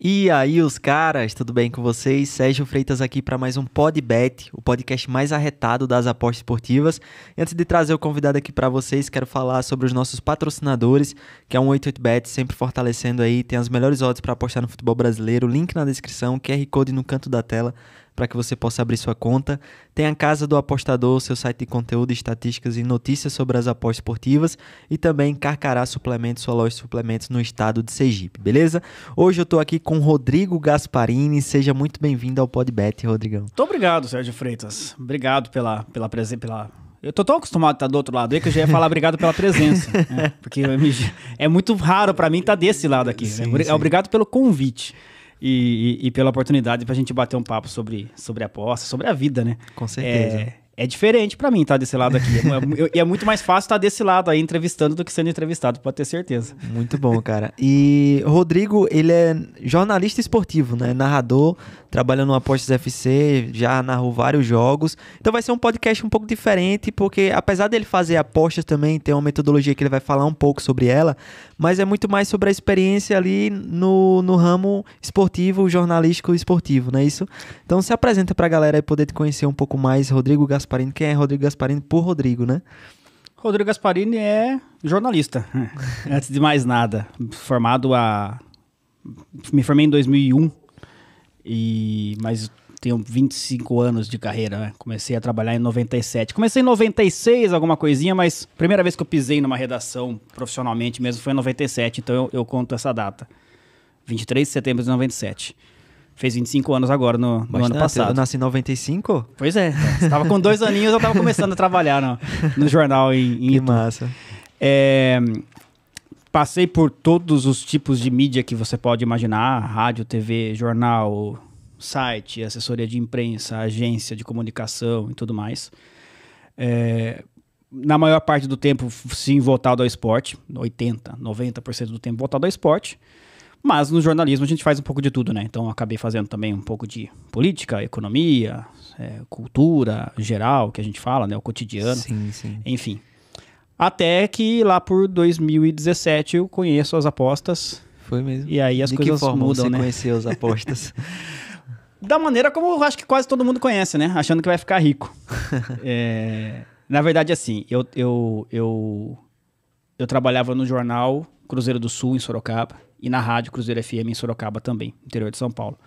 E aí, os caras, tudo bem com vocês? Sérgio Freitas aqui para mais um Podbet, o podcast mais arretado das apostas esportivas. antes de trazer o convidado aqui para vocês, quero falar sobre os nossos patrocinadores, que é um 88bet, sempre fortalecendo aí, tem as melhores odds para apostar no futebol brasileiro. Link na descrição, QR Code no canto da tela para que você possa abrir sua conta. Tem a Casa do Apostador, seu site de conteúdo, estatísticas e notícias sobre as apostas esportivas. E também Carcará Suplementos, sua loja de suplementos no estado de Sergipe, beleza? Hoje eu estou aqui com Rodrigo Gasparini. Seja muito bem-vindo ao Podbet, Rodrigão. Muito obrigado, Sérgio Freitas. Obrigado pela, pela presença, pela eu tô tão acostumado a estar do outro lado aí que eu já ia falar obrigado pela presença. né? Porque é muito raro para mim estar desse lado aqui. Né? Sim, né? Obrigado sim. pelo convite e, e, pela oportunidade para a gente bater um papo sobre, sobre aposta, sobre a vida, né? Com certeza. É, é diferente para mim estar tá desse lado aqui. É é e é, é, muito mais fácil estar tá desse lado aí entrevistando do que sendo entrevistado, pode ter certeza. Muito bom, cara. E Rodrigo, ele é jornalista esportivo, né? Narrador, trabalha no Apostas FC, já narrou vários jogos. Então vai ser um podcast um pouco diferente, porque apesar dele fazer apostas também, tem uma metodologia que ele vai falar um pouco sobre ela, mas é muito mais sobre a experiência ali no, no ramo esportivo, jornalístico esportivo, não é isso? Então se apresenta pra galera e poder te conhecer um pouco mais, Rodrigo Gaspar. Gasparini. Quem é Rodrigo Gasparini? Por Rodrigo, né? Rodrigo Gasparini é jornalista, né? antes de mais nada. Formado a. Me formei em 2001, e... mas tenho 25 anos de carreira, né? Comecei a trabalhar em 97. Comecei em 96, alguma coisinha, mas primeira vez que eu pisei numa redação profissionalmente mesmo foi em 97, então eu, eu conto essa data. 23 de setembro de 97. Fez 25 anos agora no, no ano passado. Eu nasci em 95? Pois é. é tava com dois aninhos, eu tava começando a trabalhar no, no jornal em, em Que Itu. massa. É, passei por todos os tipos de mídia que você pode imaginar: rádio, TV, jornal, site, assessoria de imprensa, agência de comunicação e tudo mais. É, na maior parte do tempo, sim, voltado ao esporte, 80, 90% do tempo voltado ao esporte. Mas no jornalismo a gente faz um pouco de tudo, né? Então acabei fazendo também um pouco de política, economia, é, cultura geral, que a gente fala, né? O cotidiano. Sim, sim. Enfim. Até que lá por 2017 eu conheço as apostas. Foi mesmo. E aí as de coisas que forma mudam, você né? conheceu as apostas? da maneira como eu acho que quase todo mundo conhece, né? Achando que vai ficar rico. é, na verdade, assim, eu, eu, eu, eu trabalhava no jornal Cruzeiro do Sul, em Sorocaba e na rádio Cruzeiro FM em Sorocaba também, interior de São Paulo.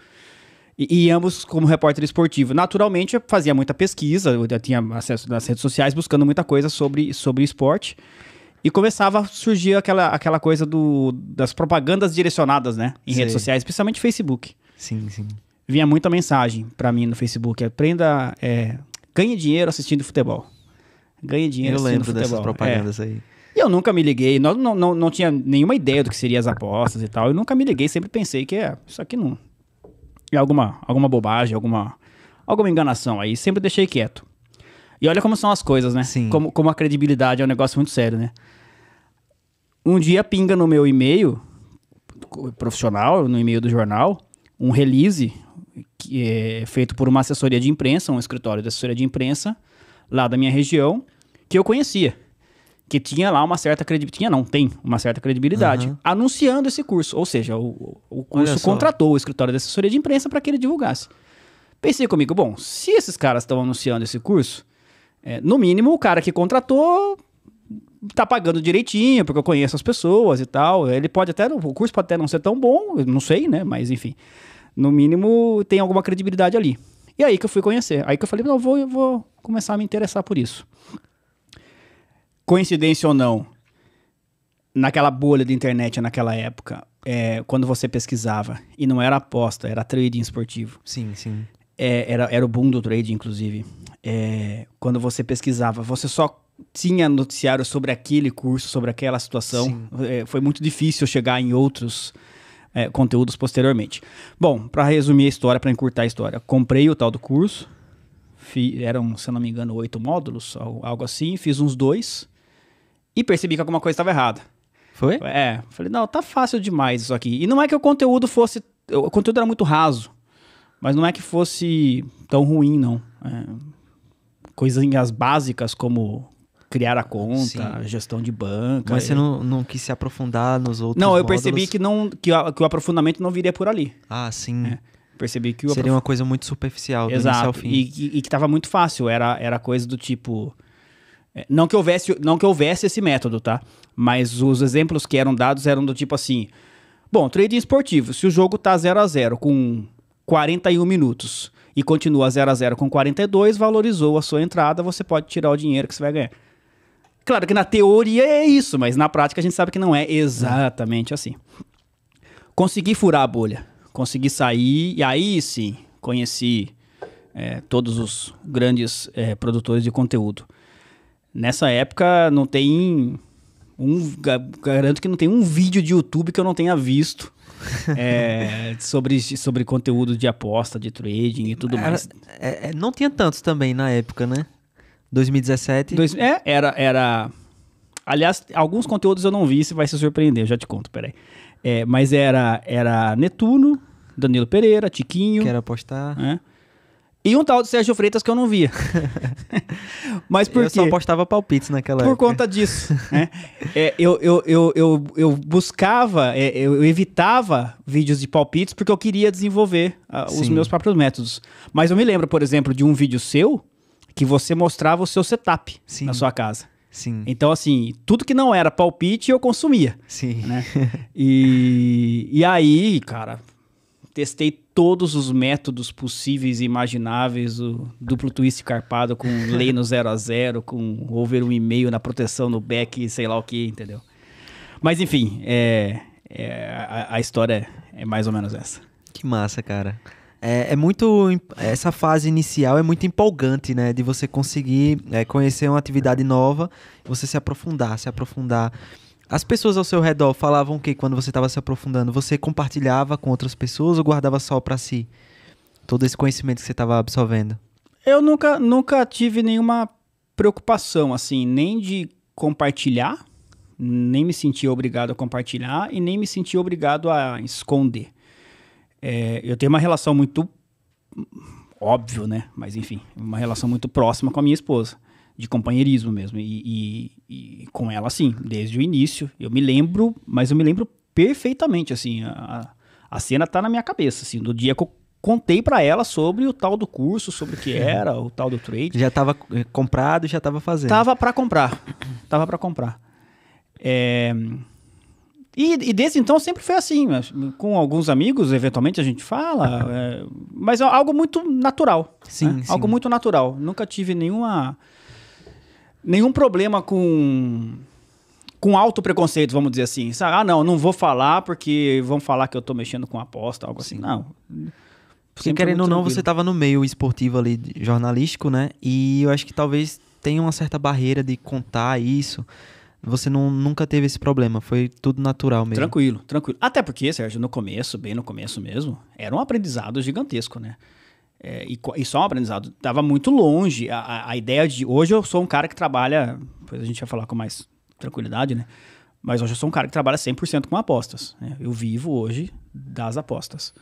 E, e, ambos como repórter esportivo. Naturalmente, eu fazia muita pesquisa, eu tinha acesso nas redes sociais, buscando muita coisa sobre, sobre esporte. E começava a surgir aquela, aquela coisa do, das propagandas direcionadas, né? Em redes sociais, especialmente Facebook. Sim, sim. Vinha muita mensagem para mim no Facebook. Aprenda, é, é, ganhe dinheiro assistindo futebol. Ganhe dinheiro eu assistindo futebol. Eu lembro dessas é. propagandas é. aí. E eu nunca me liguei, não, não, não, não tinha nenhuma ideia do que seriam as apostas e tal. Eu nunca me liguei, sempre pensei que é, isso aqui não. É alguma, alguma bobagem, alguma, alguma enganação. Aí sempre deixei quieto. E olha como são as coisas, né? Sim. Como, como a credibilidade é um negócio muito sério, né? Um dia pinga no meu e-mail profissional, no e-mail do jornal, um release que é feito por uma assessoria de imprensa, um escritório de assessoria de imprensa lá da minha região, que eu conhecia que tinha lá uma certa credibilidade. Tinha, não, tem uma certa credibilidade. Uhum. Anunciando esse curso. Ou seja, o, o curso contratou o escritório de assessoria de imprensa para que ele divulgasse. Pensei comigo, bom, se esses caras estão anunciando esse curso, é, no mínimo o cara que contratou tá pagando direitinho, porque eu conheço as pessoas e tal. Ele pode até, o curso pode até não ser tão bom, não sei, né? Mas enfim, no mínimo tem alguma credibilidade ali. E aí que eu fui conhecer. Aí que eu falei, não, eu vou, eu vou começar a me interessar por isso coincidência ou não, naquela bolha de internet naquela época, é, quando você pesquisava, e não era aposta, era trading esportivo. Sim, sim. É, era, era o boom do trading, inclusive. É, quando você pesquisava, você só tinha noticiário sobre aquele curso, sobre aquela situação. É, foi muito difícil chegar em outros é, conteúdos posteriormente. Bom, para resumir a história, para encurtar a história, comprei o tal do curso. Fi, eram, se não me engano, oito módulos, algo assim. Fiz uns dois e percebi que alguma coisa estava errada. Foi? É. Falei, não, tá fácil demais isso aqui. E não é que o conteúdo fosse. O conteúdo era muito raso. Mas não é que fosse tão ruim, não. É, coisinhas básicas como criar a conta, Sim. gestão de banca. Mas e... você não, não quis se aprofundar nos outros. Não, eu módulos? percebi que, não, que, a, que, o aprofundamento não viria por ali. Ah, sim. É, percebi que seria aprof... uma coisa muito superficial do Exato. início ao fim. E, e, e que estava muito fácil. Era, era coisa do tipo, é, não que houvesse, não que houvesse esse método, tá? Mas os exemplos que eram dados eram do tipo assim: bom, trading esportivo, se o jogo tá 0 a 0 com 41 minutos e continua 0 a 0 com 42, valorizou a sua entrada, você pode tirar o dinheiro que você vai ganhar. Claro que na teoria é isso, mas na prática a gente sabe que não é exatamente assim. Consegui furar a bolha, consegui sair e aí sim conheci é, todos os grandes é, produtores de conteúdo Nessa época não tem um garanto que não tem um vídeo de YouTube que eu não tenha visto. é, sobre, sobre conteúdo de aposta, de trading e tudo era, mais. É, é não tinha tantos também na época, né? 2017. Dois, é, era, era. Aliás, alguns conteúdos eu não vi, você vai se surpreender, eu já te conto, peraí. É, mas era, era Netuno, Danilo Pereira, Tiquinho. Quero apostar. Né? E um tal de Sérgio Freitas que eu não via. Mas por eu quê? Eu só postava palpites naquela por época. Por conta disso. Né? É, eu, eu, eu, eu, eu buscava, é, eu evitava vídeos de palpites porque eu queria desenvolver ah, os meus próprios métodos. Mas eu me lembro, por exemplo, de um vídeo seu que você mostrava o seu setup Sim. na sua casa. Sim. Então, assim, tudo que não era palpite eu consumia. Sim. Né? E, e aí, cara, Testei todos os métodos possíveis e imagináveis, o duplo twist carpado com lei no 0 a 0 com over um e meio na proteção no back, sei lá o que, entendeu? Mas enfim, é, é a, a, história é mais ou menos essa. Que massa, cara. É, é, muito. Essa fase inicial é muito empolgante, né? De você conseguir é, conhecer uma atividade nova, você se aprofundar, se aprofundar. As pessoas ao seu redor falavam o que quando você estava se aprofundando, você compartilhava com outras pessoas ou guardava só para si todo esse conhecimento que você estava absorvendo? Eu nunca, nunca tive nenhuma preocupação, assim, nem de compartilhar, nem me senti obrigado a compartilhar e nem me senti obrigado a esconder. É, eu tenho uma relação muito óbvio, né? Mas enfim, uma relação muito próxima com a minha esposa de companheirismo mesmo. E, e, e, com ela, assim, desde o início. Eu me lembro, mas eu me lembro perfeitamente, assim. A, a cena tá na minha cabeça, assim, do dia que eu contei para ela sobre o tal do curso, sobre o que era, o tal do trade. Já tava eh, comprado, já tava fazendo. Tava para comprar. Tava para comprar. É... E, e, desde então sempre foi assim. Com alguns amigos, eventualmente a gente fala, é... mas é algo muito natural. Sim, né? sim. Algo muito natural. Nunca tive nenhuma nenhum problema com com alto preconceito, vamos dizer assim. Ah, não, não vou falar porque vão falar que eu tô mexendo com aposta, algo assim. Não. Porque é querendo ou não, você tava no meio esportivo ali, jornalístico, né? E eu acho que talvez tenha uma certa barreira de contar isso. Você não, nunca teve esse problema, foi tudo natural mesmo. Tranquilo, tranquilo. Até porque, Sérgio, no começo, bem no começo mesmo, era um aprendizado gigantesco, né? É, e, e só um aprendizado, estava muito longe. A, a, a, ideia de. Hoje eu sou um cara que trabalha. Depois a gente vai falar com mais tranquilidade, né? Mas hoje eu sou um cara que trabalha 100% com apostas. Né? Eu vivo hoje das apostas.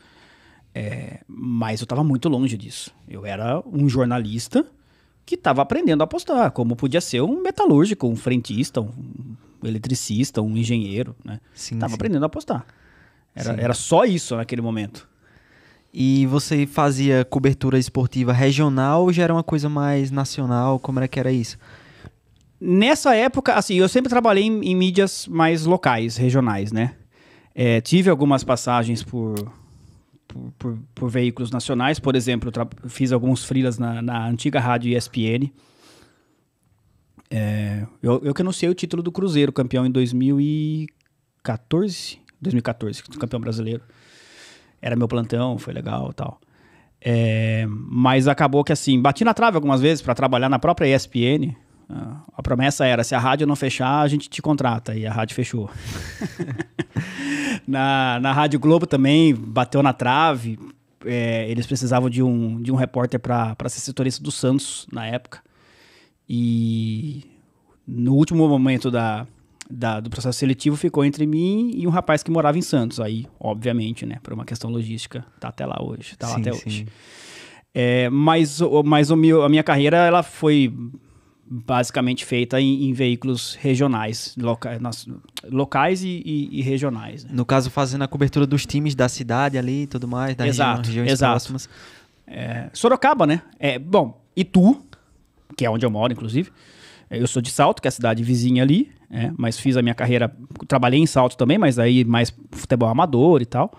É, mas eu estava muito longe disso. Eu era um jornalista que estava aprendendo a apostar, como podia ser um metalúrgico, um frentista, um eletricista, um engenheiro, né? Sim, tava sim. aprendendo a apostar. Era, era só isso naquele momento. E você fazia cobertura esportiva regional ou já era uma coisa mais nacional? Como era que era isso? Nessa época, assim, eu sempre trabalhei em, em mídias mais locais, regionais, né? É, tive algumas passagens por, por, por, por, veículos nacionais, por exemplo, fiz alguns frilas na, na, antiga rádio ESPN. É, eu, eu que anunciei o título do Cruzeiro, campeão em 2014, 2014, campeão brasileiro era meu plantão, foi legal tal. É, mas acabou que assim, bati na trave algumas vezes para trabalhar na própria ESPN. Ah, a promessa era: se a rádio não fechar, a gente te contrata. E a rádio fechou. na, na Rádio Globo também bateu na trave. É, eles precisavam de um, de um repórter para ser setorista do Santos na época. E no último momento da, da, do processo seletivo ficou entre mim e um rapaz que morava em Santos. Aí, obviamente, né, por uma questão logística, tá até lá hoje, tá sim, lá até sim. hoje. É, mas mas o meu, a minha carreira ela foi basicamente feita em, em veículos regionais, loca, nas, locais e, e, e regionais. Né? No caso, fazendo a cobertura dos times da cidade ali e tudo mais, das exato, região, regiões exato. próximas. É, Sorocaba, né? É, bom, Itu, que é onde eu moro, inclusive. Eu sou de Salto, que é a cidade vizinha ali é, mas fiz a minha carreira, trabalhei em salto também, mas aí mais futebol amador e tal.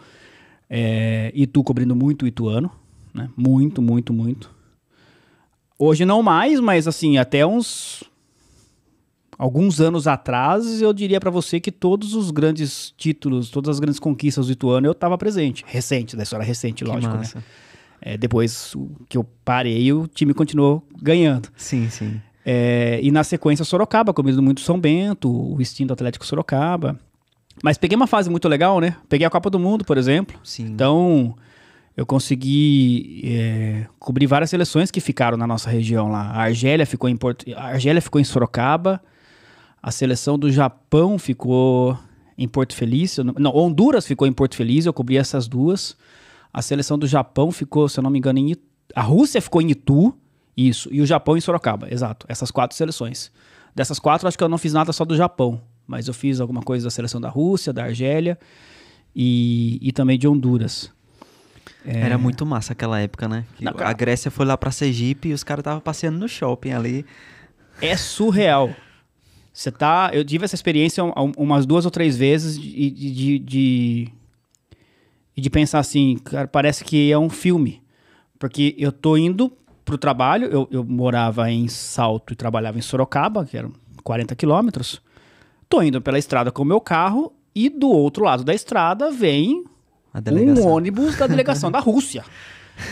É, tu cobrindo muito o Ituano, né? Muito, muito, muito. Hoje não mais, mas assim, até uns alguns anos atrás, eu diria para você que todos os grandes títulos, todas as grandes conquistas do Ituano, eu estava presente. Recente, da história recente, que lógico, né? massa. né? É, depois que eu parei, o time continuou ganhando. Sim, sim. É, e na sequência Sorocaba, comendo muito São Bento, o extinto Atlético Sorocaba. Mas peguei uma fase muito legal, né? Peguei a Copa do Mundo, por exemplo. Sim. Então, eu consegui é, cobrir várias seleções que ficaram na nossa região lá. A Argélia ficou em, Porto... a Argélia ficou em Sorocaba. A seleção do Japão ficou em Porto Feliz. Não... Honduras ficou em Porto Feliz, eu cobri essas duas. A seleção do Japão ficou, se eu não me engano, em A Rússia ficou em Itu. Isso. E o Japão e Sorocaba, exato. Essas quatro seleções. Dessas quatro, acho que eu não fiz nada só do Japão, mas eu fiz alguma coisa da seleção da Rússia, da Argélia e, e também de Honduras. É... Era muito massa aquela época, né? Na... A Grécia foi lá pra Sergipe e os caras estavam passeando no shopping ali. É surreal. Você tá. Eu tive essa experiência umas duas ou três vezes de, de, de, de, pensar assim, cara, parece que é um filme. Porque eu tô indo para o trabalho. Eu, eu, morava em Salto e trabalhava em Sorocaba, que eram 40 quilômetros. Tô indo pela estrada com o meu carro e do outro lado da estrada vem um ônibus da delegação da Rússia,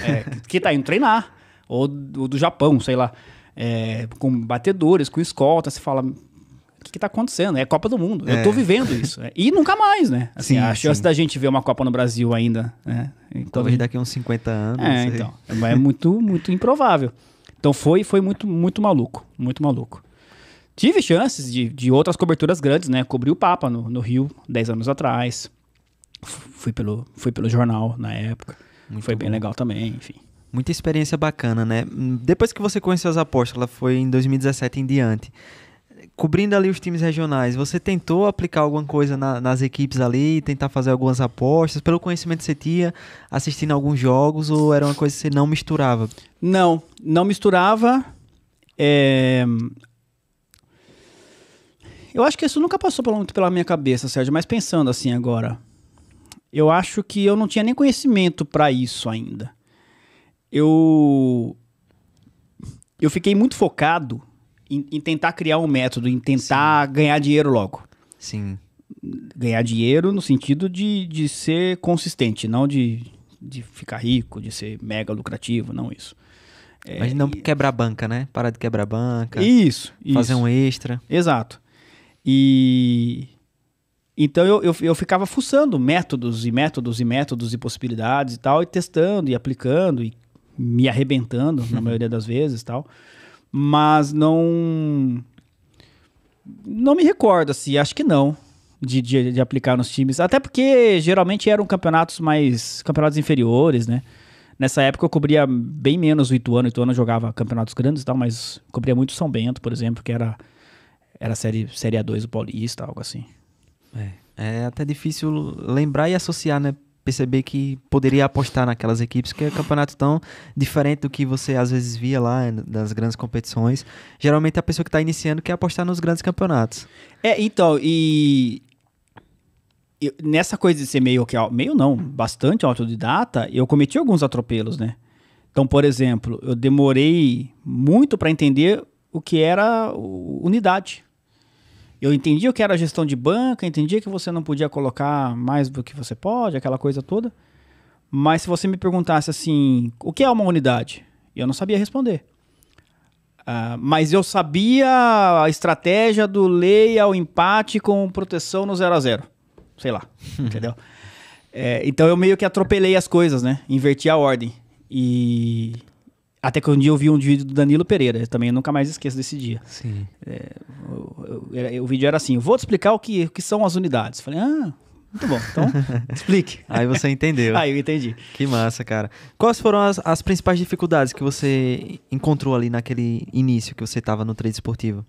é, que tá indo treinar, ou do, ou do Japão, sei lá, é, com batedores, com escolta. Você fala, que, que tá acontecendo? É Copa do Mundo. É. Eu tô é. vivendo isso. Né? E nunca mais, né? Assim, sim, a chance sim. da gente ver uma Copa no Brasil ainda, né? Então, Talvez daqui uns 50 anos. É, então. É muito, muito improvável. Então foi, foi muito, muito maluco. Muito maluco. Tive chances de, de outras coberturas grandes, né? Cobri o Papa no, no Rio 10 anos atrás. Fui pelo, fui pelo jornal na época. Muito foi bom. bem legal também, enfim. Muita experiência bacana, né? Depois que você conheceu as apostas, ela foi em 2017 em diante cobrindo ali os times regionais, você tentou aplicar alguma coisa na, nas equipes ali, tentar fazer algumas apostas, pelo conhecimento que você tinha, assistindo alguns jogos, ou era uma coisa que você não misturava? Não, não misturava. É... Eu acho que isso nunca passou muito pela minha cabeça, Sérgio, mas pensando assim agora, eu acho que eu não tinha nem conhecimento para isso ainda. Eu. Eu fiquei muito focado em, em tentar criar um método, em tentar Sim. ganhar dinheiro logo. Sim. Ganhar dinheiro no sentido de, de ser consistente, não de, de ficar rico, de ser mega lucrativo, não isso. É, Mas não e... quebrar banca, né? Parar de quebrar banca. Isso. Fazer isso. um extra. Exato. E. Então eu, eu, eu, ficava fuçando métodos e métodos e métodos e possibilidades e tal, e testando e aplicando e me arrebentando na maioria das vezes e tal mas não. Não me recordo, assim, acho que não. De, de, de, aplicar nos times. Até porque geralmente eram campeonatos mais. campeonatos inferiores, né? Nessa época eu cobria bem menos o Ituano. O Ituano jogava campeonatos grandes e tal, mas cobria muito o São Bento, por exemplo, que era, era série, série A2 do Paulista, algo assim. É, é até difícil lembrar e associar, né? perceber que poderia apostar naquelas equipes, que é um campeonato tão diferente do que você às vezes via lá das eh, grandes competições. Geralmente a pessoa que está iniciando quer apostar nos grandes campeonatos. É, então, e eu, nessa coisa de ser meio que meio não, bastante autodidata, eu cometi alguns atropelos, né? Então, por exemplo, eu demorei muito para entender o que era unidade. Eu entendi o que era gestão de banca, entendi que você não podia colocar mais do que você pode, aquela coisa toda. Mas se você me perguntasse assim, o que é uma unidade? Eu não sabia responder. Uh, mas eu sabia a estratégia do lei ao empate com proteção no 0 a 0 Sei lá, entendeu? É, então eu meio que atropelei as coisas, né? Inverti a ordem. E até que um dia eu vi um vídeo do Danilo Pereira. Eu também nunca mais esqueço desse dia. Sim. É, o vídeo era assim: vou te explicar o que, o que são as unidades. Falei, ah, muito bom. Então, explique. Aí você entendeu. Aí eu entendi. Que massa, cara. Quais foram as, as principais dificuldades que você encontrou ali naquele início que você estava no trade esportivo?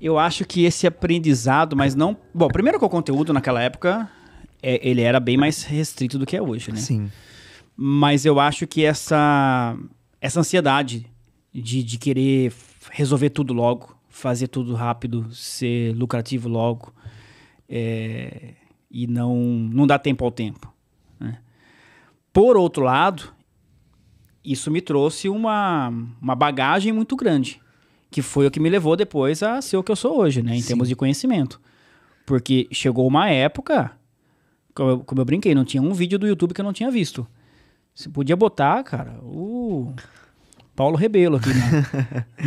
Eu acho que esse aprendizado, mas não. Bom, primeiro que o conteúdo naquela época é, ele era bem mais restrito do que é hoje, né? Sim. Mas eu acho que essa essa ansiedade de, de querer resolver tudo logo, fazer tudo rápido, ser lucrativo logo é, e não, não dar tempo ao tempo. Né? Por outro lado, isso me trouxe uma, uma bagagem muito grande, que foi o que me levou depois a ser o que eu sou hoje, né, em Sim. termos de conhecimento. Porque chegou uma época, como eu, como eu brinquei, não tinha um vídeo do YouTube que eu não tinha visto. Você podia botar, cara, o Paulo Rebelo aqui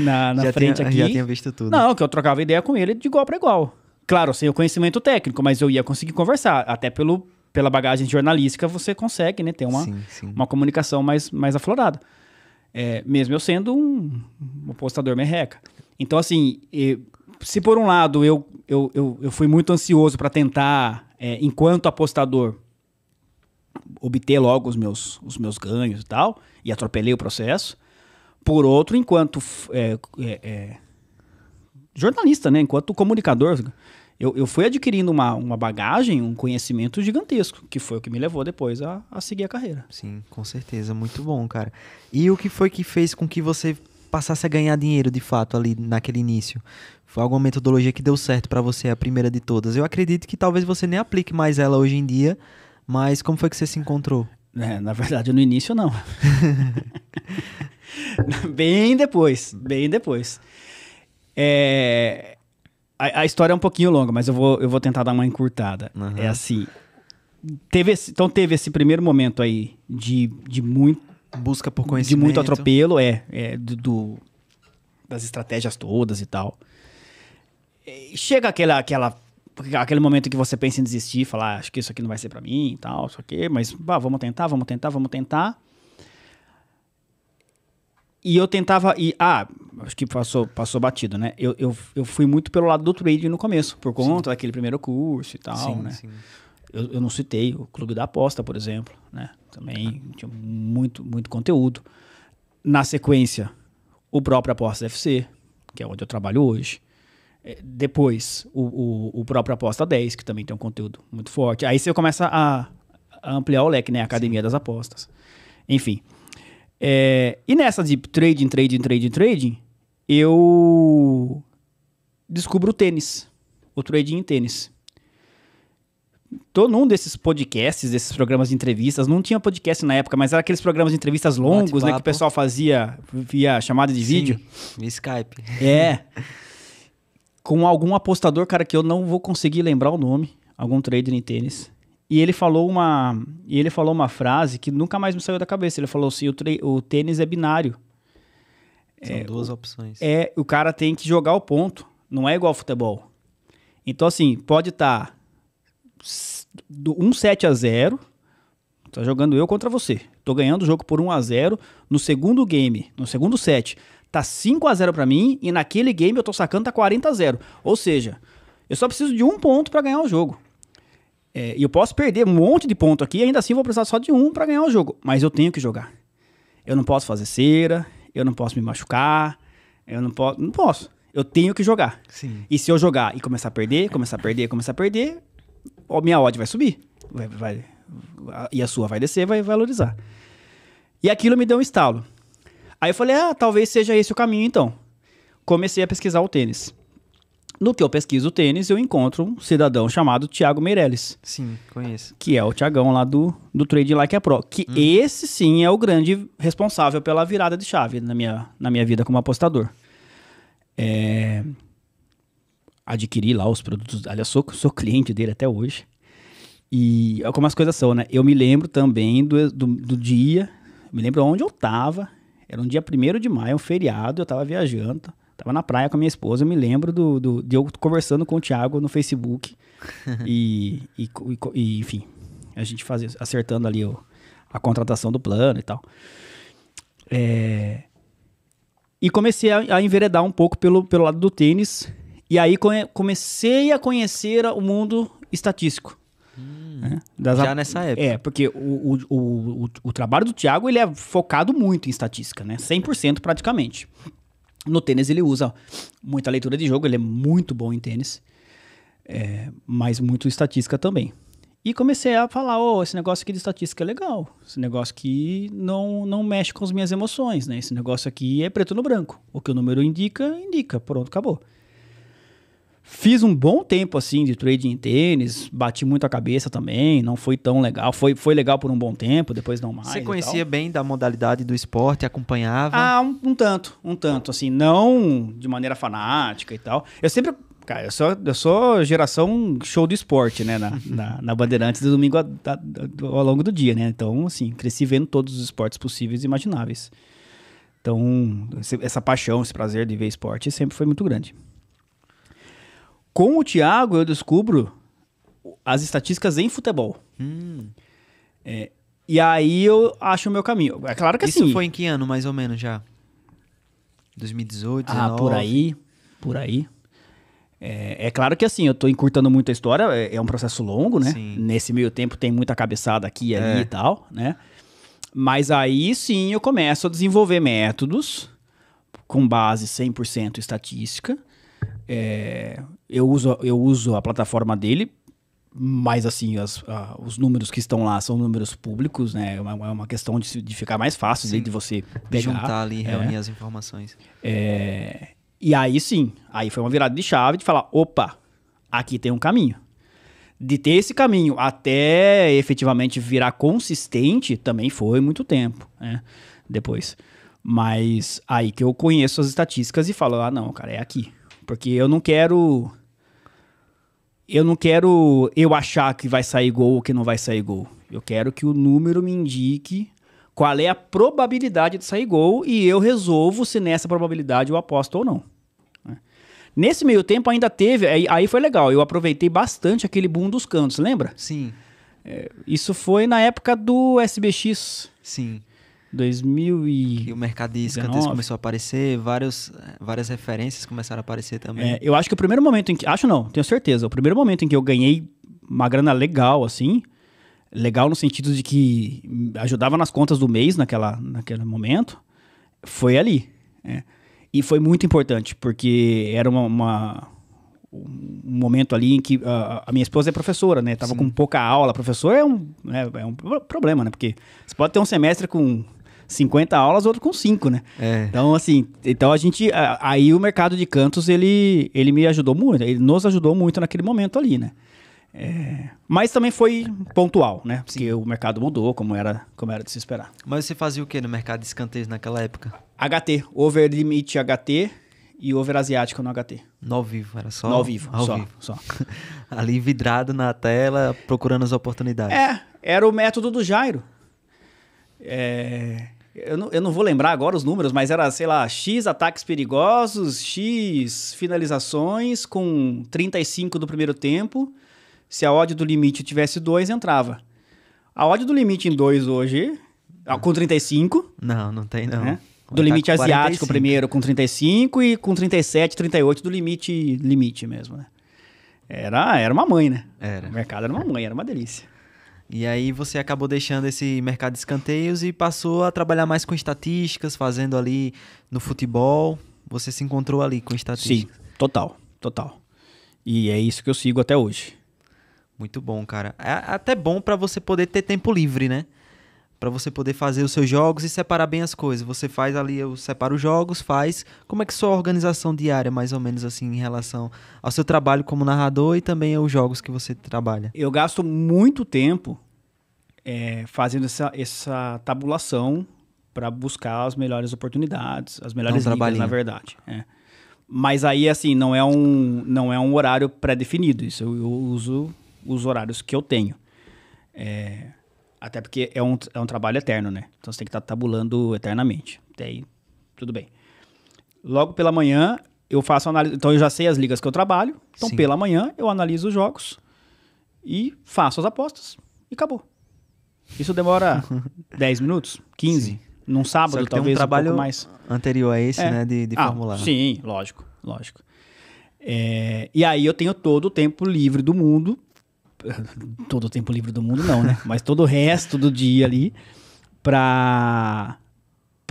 na, na, na frente aqui. Já tinha visto tudo. Não, que eu trocava ideia com ele de igual para igual. Claro, sem o conhecimento técnico, mas eu ia conseguir conversar. Até pelo, pela bagagem jornalística você consegue, né? Ter uma, sim, sim. uma comunicação mais, mais aflorada. É, mesmo eu sendo um, um postador merreca. Então, assim, se por um lado eu, eu, eu, eu fui muito ansioso para tentar, é, enquanto apostador, obter logo os meus, os meus ganhos e tal, e atropelei o processo, por outro, enquanto é, é, é, jornalista, né? enquanto comunicador, eu, eu fui adquirindo uma, uma bagagem, um conhecimento gigantesco, que foi o que me levou depois a, a seguir a carreira. Sim, com certeza. Muito bom, cara. E o que foi que fez com que você passasse a ganhar dinheiro de fato ali naquele início? Foi alguma metodologia que deu certo para você, a primeira de todas? Eu acredito que talvez você nem aplique mais ela hoje em dia, mas como foi que você se encontrou? É, na verdade, no início não. bem depois, bem depois. É, a, a, história é um pouquinho longa, mas eu vou, eu vou tentar dar uma encurtada. Uhum. É assim. Teve esse, então teve esse primeiro momento aí de, de muito. Busca por conhecimento. De muito atropelo, é. é do, do, das estratégias todas e tal. Chega aquela, aquela, aquele momento que você pensa em desistir, falar, ah, acho que isso aqui não vai ser para mim e tal, só que mas bah, vamos tentar, vamos tentar, vamos tentar. E eu tentava. E, ah, acho que passou, passou batido, né? Eu, eu, eu fui muito pelo lado do trading no começo, por conta sim. daquele primeiro curso e tal, sim, né? Sim. Eu, eu não citei o Clube da Aposta, por exemplo, né? Também ah. tinha muito, muito conteúdo. Na sequência, o próprio Aposta FC, que é onde eu trabalho hoje. É, depois, o, o, o próprio Aposta 10, que também tem um conteúdo muito forte. Aí você começa a, a ampliar o leque, né? A Academia das Apostas. Enfim. É, e nessa de trading, trading, trading, trading, eu descubro o tênis, o trading em tênis. Tô num desses podcasts, desses programas de entrevistas. Não tinha podcast na época, mas era aqueles programas de entrevistas longos, né? Que o pessoal fazia via chamada de Sim, vídeo. Skype. É. com algum apostador, cara, que eu não vou conseguir lembrar o nome. Algum trader em tênis. E ele falou uma, e ele falou uma frase que nunca mais me saiu da cabeça. Ele falou assim: o, o tênis é binário. São é, duas opções. É, o cara tem que jogar o ponto. Não é igual ao futebol. Então, assim, pode estar tá um 7 a 0 Tá jogando eu contra você. Tô ganhando o jogo por 1 a 0 no segundo game, no segundo set. Tá 5 a 0 para mim e naquele game eu tô sacando tá 40 a 0. Ou seja, eu só preciso de um ponto para ganhar o jogo. É, e eu posso perder um monte de ponto aqui, ainda assim vou precisar só de um para ganhar o jogo. Mas eu tenho que jogar. Eu não posso fazer cera, eu não posso me machucar, eu não posso. Não posso. Eu tenho que jogar. Sim. E se eu jogar e começar a perder, começar a perder, começar a perder, a minha odd vai subir. Vai, vai, e a sua vai descer, vai valorizar. E aquilo me deu um estalo. Aí eu falei, ah, talvez seja esse o caminho então. Comecei a pesquisar o tênis. No que eu pesquiso o tênis, eu encontro um cidadão chamado Thiago Meirelles. Sim, conheço. Que é o Thiagão lá do, do Trade Like a Pro. Que hum. esse sim é o grande responsável pela virada de chave na minha, na minha vida como apostador. É... Adquiri lá os produtos. Aliás, sou, sou cliente dele até hoje. E é como as coisas são, né? Eu me lembro também do, do, do dia, me lembro onde eu tava. Era um dia 1 de maio, um feriado, eu tava viajando. Tava na praia com a minha esposa, eu me lembro do, do de eu conversando com o Thiago no Facebook. e, e, e, enfim, a gente fazia, acertando ali o, a contratação do plano e tal. É, e comecei a, a, enveredar um pouco pelo, pelo lado do tênis. E aí comecei a conhecer o mundo estatístico. Hum, né? Das, já nessa é, época. É, porque o, o, o, o, o trabalho do Thiago ele é focado muito em estatística, né? 100% praticamente. No tênis ele usa muita leitura de jogo, ele é muito bom em tênis, é, mas muito estatística também. E comecei a falar, oh, esse negócio aqui de estatística é legal, esse negócio aqui não, não mexe com as minhas emoções, né? Esse negócio aqui é preto no branco, o que o número indica, indica, pronto, acabou. Fiz um bom tempo assim de trading em tênis, bati muito a cabeça também, não foi tão legal. Foi, foi legal por um bom tempo, depois não mais. Você conhecia bem da modalidade do esporte, acompanhava? Ah, um, um, tanto, um tanto, assim, não de maneira fanática e tal. Eu sempre, cara, eu sou, eu sou geração show do esporte, né, na, na, na Bandeirantes do domingo a, a, ao longo do dia, né? Então, assim, cresci vendo todos os esportes possíveis e imagináveis. Então, essa paixão, esse prazer de ver esporte sempre foi muito grande. Com o Thiago, eu descubro as estatísticas em futebol. Hum. É, e aí eu acho o meu caminho. É claro que Isso assim. Isso foi em que ano, mais ou menos, já? 2018, 2019? Ah, por aí. Por aí. É, é, claro que assim, eu tô encurtando muito a história, é, é um processo longo, né? Sim. Nesse meio tempo tem muita cabeçada aqui e ali é. e tal, né? Mas aí sim eu começo a desenvolver métodos com base 100% estatística. É, eu uso, eu uso a plataforma dele, mas assim, as, os números que estão lá são números públicos, né? É uma, é uma questão de, de ficar mais fácil sim. de você pegar. Juntar ali, e é. reunir as informações. É, e aí sim, aí foi uma virada de chave de falar, opa, aqui tem um caminho. De ter esse caminho até efetivamente virar consistente também foi muito tempo, né? Depois. Mas aí que eu conheço as estatísticas e falo, ah não, cara, é aqui. Porque eu não quero eu não quero eu achar que vai sair gol ou que não vai sair gol. Eu quero que o número me indique qual é a probabilidade de sair gol e eu resolvo se nessa probabilidade eu aposto ou não. Né? Nesse meio tempo ainda teve, aí, foi legal, eu aproveitei bastante aquele boom dos cantos, lembra? Sim. É, isso foi na época do SBX. Sim. 2000 e... e o mercado de escanteios começou a aparecer, vários, várias referências começaram a aparecer também. É, eu acho que o primeiro momento em que... Acho não, tenho certeza. O primeiro momento em que eu ganhei uma grana legal, assim, legal no sentido de que ajudava nas contas do mês naquela, naquele momento, foi ali. É. E foi muito importante, porque era uma, uma um momento ali em que a, a minha esposa é professora, né? Tava Sim. com pouca aula. Professor é um, né, é, um problema, né? Porque você pode ter um semestre com 50 aulas, outro com 5, né? É. Então, assim, então a gente. Aí o mercado de cantos, ele, ele me ajudou muito, ele nos ajudou muito naquele momento ali, né? É, mas também foi pontual, né? Porque o mercado mudou, como era, como era de se esperar. Mas você fazia o que no mercado de escanteios naquela época? HT, over HT e over asiático no HT. No ao vivo, era só? No ao vivo, ao só, vivo. só. Ali vidrado na tela, procurando as oportunidades. É, era o método do Jairo. É, eu não, eu não vou lembrar agora os números, mas era, sei lá, X ataques perigosos, X finalizações com 35 do primeiro tempo. Se a odd do limite tivesse 2, entrava. A odd do limite em 2 hoje, ah, com 35. Não, não tem não. Né? Do tá limite asiático 45. primeiro com 35 e com 37, 38 do limite limite mesmo, né? Era, era uma mãe, né? Era. O mercado era uma mãe, era uma delícia. E aí você acabou deixando esse mercado de escanteios e passou a trabalhar mais com estatísticas, fazendo ali no futebol. Você se encontrou ali com estatísticas. Sim, total, total. E é isso que eu sigo até hoje. Muito bom, cara. É até bom para você poder ter tempo livre, né? para você poder fazer os seus jogos e separar bem as coisas. Você faz ali, eu separo os jogos, faz. Como é que sua organização diária, mais ou menos assim, em relação ao seu trabalho como narrador e também aos jogos que você trabalha? Eu gasto muito tempo é, fazendo essa, essa tabulação para buscar as melhores oportunidades, as melhores não ligas, na verdade. É. Mas aí, assim, não é um, não é um horário pré-definido. Isso eu, eu uso os horários que eu tenho. É, até porque é um, é um trabalho eterno, né? Então você tem que estar tá tabulando eternamente. Até aí, tudo bem. Logo pela manhã, eu faço análise. Então eu já sei as ligas que eu trabalho. Então Sim. pela manhã, eu analiso os jogos e faço as apostas e acabou. Isso demora 10 minutos, 15. Sim. Num sábado, talvez um, trabalho um mais. Anterior a esse, é. né? De, de ah, formular. Sim, lógico, lógico. É, e aí eu tenho todo o tempo livre do mundo todo o tempo livre do mundo, não, né? Mas todo o resto do dia ali para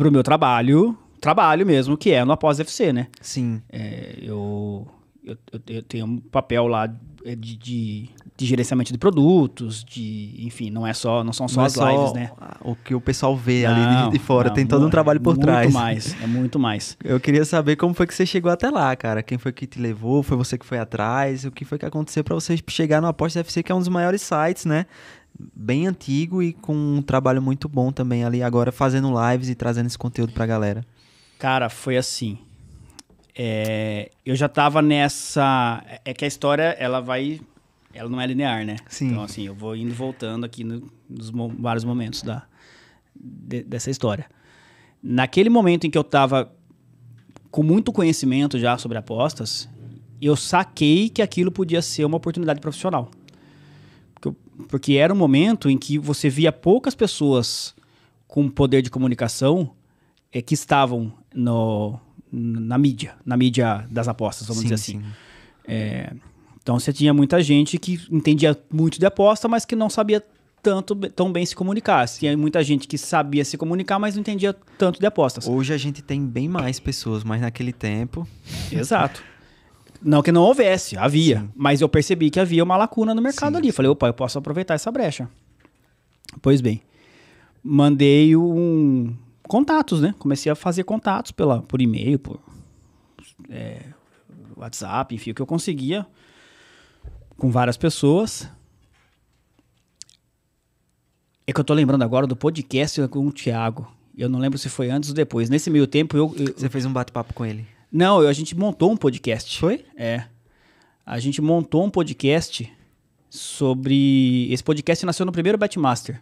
o meu trabalho, trabalho mesmo, que é no Após FC, né? Sim. É, eu, eu, eu, tenho um papel lá de, de, de gerenciamento de produtos, de, enfim, não é só, não são só não é as é lives, só né? O que o pessoal vê não, ali de fora, não, tem todo um trabalho é por muito trás. Muito mais, é muito mais. Eu queria saber como foi que você chegou até lá, cara. Quem foi que te levou? Foi você que foi atrás? O que foi que aconteceu para você chegar no Aposta FC, que é um dos maiores sites, né? Bem antigo e com um trabalho muito bom também ali agora fazendo lives e trazendo esse conteúdo pra galera. Cara, foi assim. É, eu já tava nessa. É que a história ela vai ela não é linear, né? Sim. Então, assim, eu vou indo e voltando aqui no, nos mo vários momentos da, de, dessa história. Naquele momento em que eu estava com muito conhecimento já sobre apostas, eu saquei que aquilo podia ser uma oportunidade profissional. Porque, porque era um momento em que você via poucas pessoas com poder de comunicação é, que estavam no, na mídia, na mídia das apostas, vamos sim, dizer assim. Sim. É, então você tinha muita gente que entendia muito de aposta, mas que não sabia tanto tão bem se comunicar. Tinha muita gente que sabia se comunicar, mas não entendia tanto de apostas. Hoje a gente tem bem mais pessoas, mas naquele tempo. Exato. Não que não houvesse, havia. Sim. Mas eu percebi que havia uma lacuna no mercado Sim. ali. Falei, opa, eu posso aproveitar essa brecha. Pois bem. Mandei um. Contatos, né? Comecei a fazer contatos pela, por e-mail, por é, WhatsApp, enfim, o que eu conseguia com várias pessoas. É que eu tô lembrando agora do podcast com o Thiago. Eu não lembro se foi antes ou depois. Nesse meio tempo eu. eu Você fez um bate-papo com ele? Não, eu, a gente montou um podcast. Foi? É. A gente montou um podcast sobre. Esse podcast nasceu no primeiro Batmaster.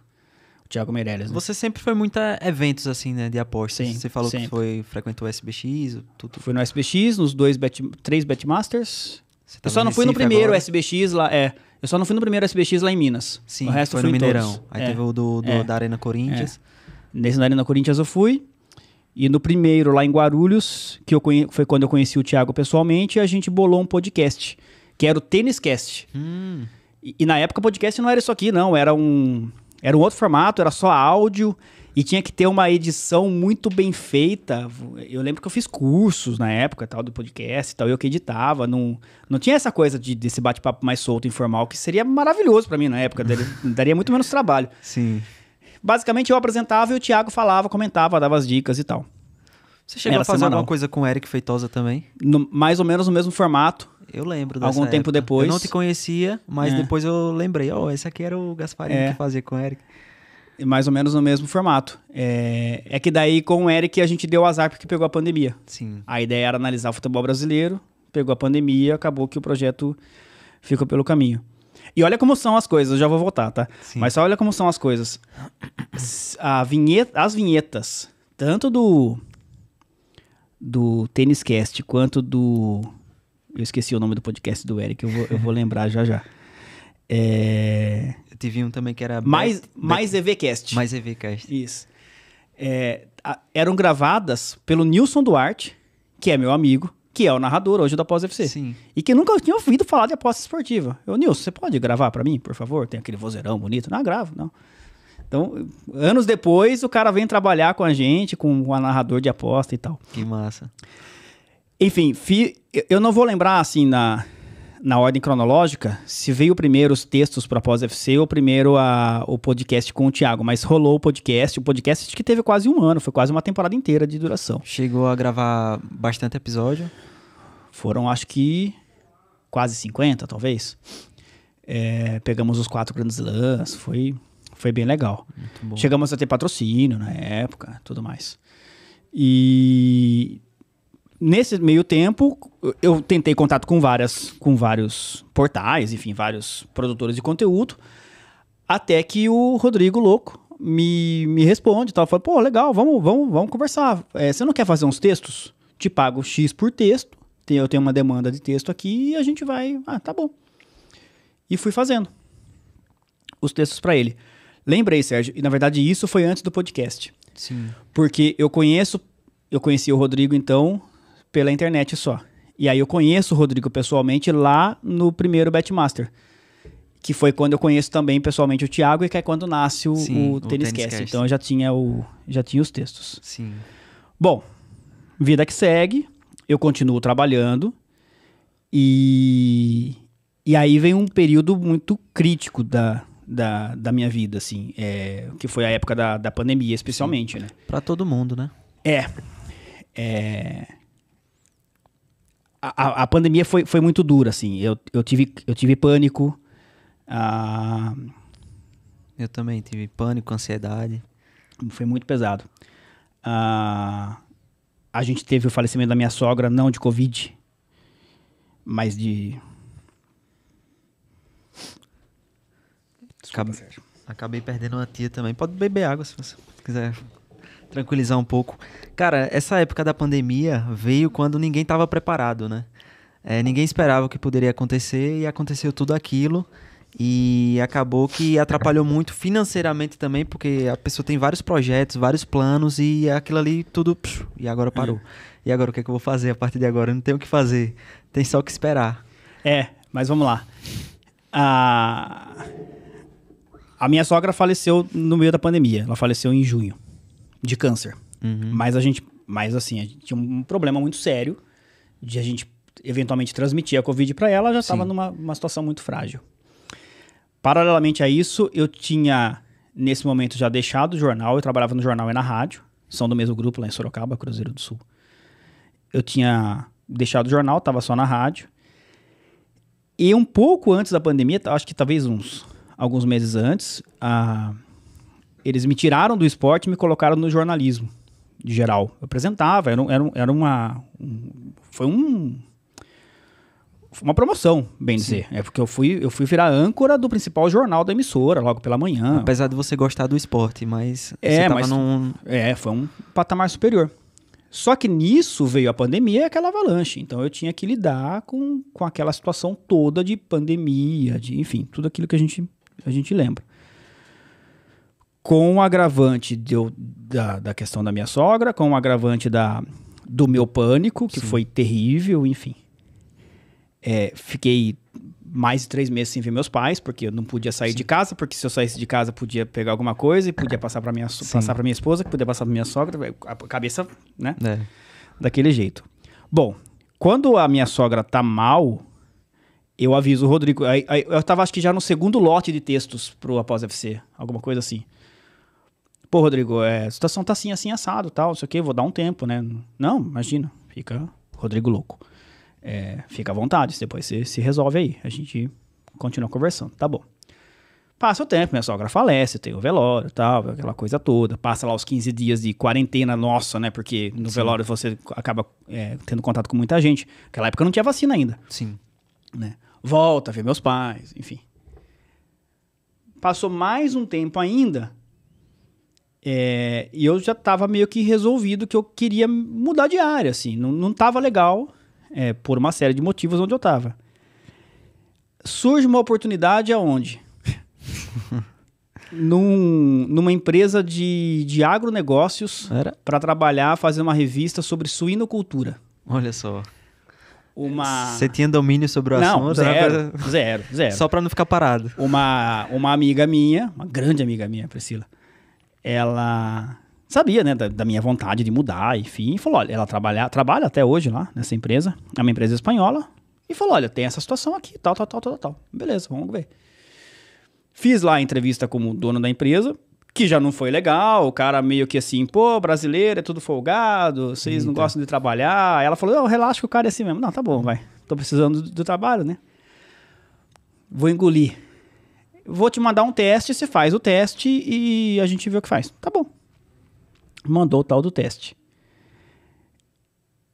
O Thiago Meirelles. Né? Você sempre foi muito a eventos assim, né? De apostas. Sim, Você falou sempre. que foi, frequentou o SBX, tudo. Fui no SBX, nos dois bet, três Betmasters você eu só não fui no primeiro agora? SBX lá, é. Eu só não fui no primeiro SBX lá em Minas. Sim, o resto foi fui no Mineirão. Todos. Aí é. teve o do, do é. da Arena Corinthians. É. Nesse da Arena Corinthians eu fui. E no primeiro, lá em Guarulhos, que eu conhe... foi quando eu conheci o Thiago pessoalmente, a gente bolou um podcast, que era o Têniscast. Hum. E, e, na época o podcast não era isso aqui, não. Era um, era um outro formato, era só áudio. E tinha que ter uma edição muito bem feita. Eu lembro que eu fiz cursos na época, tal, do podcast e tal, eu que editava. Não, não tinha essa coisa de, desse bate-papo mais solto, informal, que seria maravilhoso para mim na época. Daria, daria muito menos trabalho. Sim. Basicamente, eu apresentava e o Thiago falava, comentava, dava as dicas e tal. Você chegou Era a fazer alguma coisa com o Eric Feitosa também? No, mais ou menos no mesmo formato. Eu lembro Algum época. tempo depois. Eu não te conhecia, mas é. depois eu lembrei. Ó, oh, esse aqui era o Gasparinho é. que fazia com o Eric. É mais ou menos no mesmo formato. É, é que daí com o Eric a gente deu azar porque pegou a pandemia. Sim. A ideia era analisar o futebol brasileiro, pegou a pandemia, acabou que o projeto ficou pelo caminho. E olha como são as coisas, eu já vou voltar, tá? Sim. Mas só olha como são as coisas. A vinheta, as vinhetas, tanto do do Tênis Cast quanto do eu esqueci o nome do podcast do Eric, eu vou, eu vou lembrar já já. É... Teve um também que era. Mais, mais EVCast. Mais EVCast. Isso. É, a, eram gravadas pelo Nilson Duarte, que é meu amigo, que é o narrador hoje da Após FC. Sim. E que nunca tinha ouvido falar de aposta esportiva. Eu, Nilson, você pode gravar para mim, por favor? Tem aquele vozeirão bonito. Não, gravo, não. Então, anos depois, o cara vem trabalhar com a gente, com o narrador de aposta e tal. Que massa. Enfim, fi, eu não vou lembrar assim na na ordem cronológica, se veio primeiro os textos para pós-FC ou primeiro a, o podcast com o Thiago, mas rolou o podcast, o podcast que teve quase um ano, foi quase uma temporada inteira de duração. Chegou a gravar bastante episódio? Foram, acho que, quase 50, talvez. É, pegamos os quatro grandes lãs, foi, foi bem legal. Chegamos a ter patrocínio na época, tudo mais. E Nesse meio tempo, eu tentei contato com várias, com vários portais, enfim, vários produtores de conteúdo, até que o Rodrigo Louco me, me responde, tal, fala, pô, legal, vamos, vamos, vamos conversar. É, você não quer fazer uns textos? Te pago X por texto, eu tenho uma demanda de texto aqui e a gente vai, ah, tá bom. E fui fazendo os textos para ele. Lembrei, Sérgio, e na verdade isso foi antes do podcast. Sim. Porque eu conheço, eu conheci o Rodrigo então pela internet só. E aí eu conheço o Rodrigo pessoalmente lá no primeiro Betmaster. Que foi quando eu conheço também pessoalmente o Thiago e que é quando nasce o, Sim, o, o Tênis Cast. Então eu já tinha, o, já tinha os textos. Sim. Bom, vida que segue, eu continuo trabalhando. E, e aí vem um período muito crítico da, da, da minha vida, assim. É, que foi a época da, da pandemia, especialmente, Sim. né? Pra todo mundo, né? É. É a, a, pandemia foi, foi muito dura, assim. Eu, eu, tive, eu tive pânico. Ah, eu também tive pânico, ansiedade. Foi muito pesado. Ah, a gente teve o falecimento da minha sogra, não de Covid, mas de. Desculpa, Acabei perdendo uma tia também. Pode beber água se você quiser tranquilizar um pouco. Cara, essa época da pandemia veio quando ninguém estava preparado, né? É, ninguém esperava o que poderia acontecer e aconteceu tudo aquilo. E acabou que atrapalhou muito financeiramente também, porque a pessoa tem vários projetos, vários planos e aquilo ali tudo. Psh, e agora parou. É. E agora o que, é que eu vou fazer a partir de agora? Eu não tenho o que fazer. Tem só o que esperar. É, mas vamos lá. A, a minha sogra faleceu no meio da pandemia. Ela faleceu em junho de câncer. Uhum. Mas a gente, mas assim, a gente tinha um problema muito sério de a gente eventualmente transmitir a Covid para ela, já estava numa situação muito frágil. Paralelamente a isso, eu tinha, nesse momento, já deixado o jornal, eu trabalhava no jornal e na rádio, são do mesmo grupo lá em Sorocaba, Cruzeiro do Sul. Eu tinha deixado o jornal, estava só na rádio. E um pouco antes da pandemia, acho que talvez uns alguns meses antes, a eles me tiraram do esporte e me colocaram no jornalismo, de geral. Eu apresentava, era, era, era uma. Um, foi um. Uma promoção, bem Sim. dizer. É porque eu fui, eu fui virar âncora do principal jornal da emissora, logo pela manhã. Apesar de você gostar do esporte, mas. É, mas. Num... É, foi um patamar superior. Só que nisso veio a pandemia e aquela avalanche. Então eu tinha que lidar com, com aquela situação toda de pandemia, de enfim, tudo aquilo que a gente, a gente lembra com o agravante de eu, da, da questão da minha sogra, com o agravante da, do meu pânico, que Sim. foi terrível, enfim. É, fiquei mais de três meses sem ver meus pais, porque eu não podia sair Sim. de casa, porque se eu saísse de casa podia pegar alguma coisa e podia passar para minha, passar minha esposa, que podia passar para minha sogra, a cabeça, né? É. Daquele jeito. Bom, quando a minha sogra tá mal, eu aviso o Rodrigo. Aí, aí, eu tava, acho que já no segundo lote de textos pro Após FC, alguma coisa assim pô, Rodrigo, é, a situação tá assim, assim, assado, tal, não sei o quê, vou dar um tempo, né? Não, imagina, fica Rodrigo louco. É, fica à vontade, depois você se resolve aí. A gente continua conversando, tá bom. Passa o tempo, minha sogra falece, tem o velório tal, aquela coisa toda. Passa lá os 15 dias de quarentena nossa, né? Porque no Sim. velório você acaba é, tendo contato com muita gente. Naquela época não tinha vacina ainda. Sim. Né? Volta, vê meus pais, enfim. Passou mais um tempo ainda é, e eu já estava meio que resolvido que eu queria mudar de área, assim. Não, não tava legal, é, por uma série de motivos onde eu estava. Surge uma oportunidade aonde? Num, numa empresa de, de agronegócios para trabalhar, fazer uma revista sobre suinocultura. Olha só. Uma... Você tinha domínio sobre o não, assunto? Zero, zero, zero. Só para não ficar parado. Uma, uma amiga minha, uma grande amiga minha, Priscila, ela sabia, né, da, da, minha vontade de mudar, enfim, e falou, olha, ela trabalha, trabalha até hoje lá nessa empresa, é uma empresa espanhola, e falou, olha, tem essa situação aqui, tal, tal, tal, tal, tal. Beleza, vamos ver. Fiz lá a entrevista como dono da empresa, que já não foi legal, o cara meio que assim, pô, brasileiro é tudo folgado, vocês Eita. não gostam de trabalhar. Ela falou, não, relaxa que o cara é assim mesmo. Não, tá bom, vai. Tô precisando do, do trabalho, né? Vou engolir. Vou te mandar um teste, você faz o teste e a gente vê o que faz. Tá bom. Mandou o tal do teste.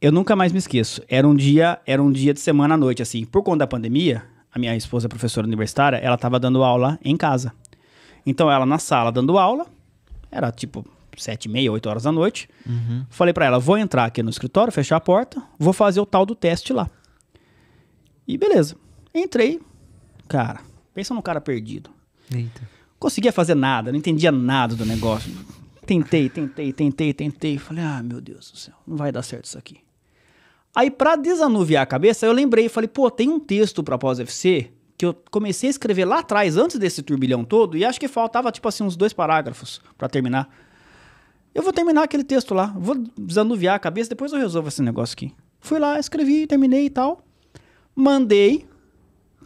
Eu nunca mais me esqueço. Era um dia, era um dia de semana à noite, assim. Por conta da pandemia, a minha esposa, professora universitária, ela estava dando aula em casa. Então ela na sala dando aula, era tipo sete e meia, oito horas da noite. Uhum. Falei para ela, vou entrar aqui no escritório, fechar a porta, vou fazer o tal do teste lá. E beleza. Entrei, cara, Pensa num cara perdido. Eita. Conseguia fazer nada, não entendia nada do negócio. Tentei, tentei, tentei, tentei. Falei, ah, meu Deus do céu, não vai dar certo isso aqui. Aí, para desanuviar a cabeça, eu lembrei, falei, pô, tem um texto para pós-FC que eu comecei a escrever lá atrás, antes desse turbilhão todo, e acho que faltava, tipo assim, uns dois parágrafos para terminar. Eu vou terminar aquele texto lá, vou desanuviar a cabeça, depois eu resolvo esse negócio aqui. Fui lá, escrevi, terminei e tal. Mandei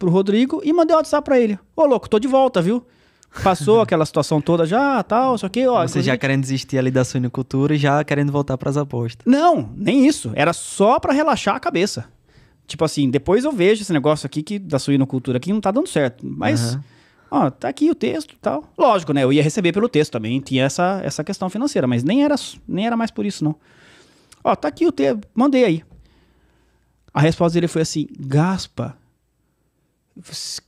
pro Rodrigo e mandei um WhatsApp pra ele. Ô, louco, tô de volta, viu? Passou aquela situação toda já, tal, só que, ó. Você inclusive... já querendo desistir ali da suinocultura e já querendo voltar pras apostas. Não, nem isso. Era só pra relaxar a cabeça. Tipo assim, depois eu vejo esse negócio aqui que, da suinocultura aqui não tá dando certo. Mas. Uhum ó, tá aqui o texto tal. Lógico, né? Eu ia receber pelo texto também, tinha essa, essa questão financeira, mas nem era, nem era mais por isso, não. Ó, tá aqui o texto, mandei aí. A resposta dele foi assim: Gaspa,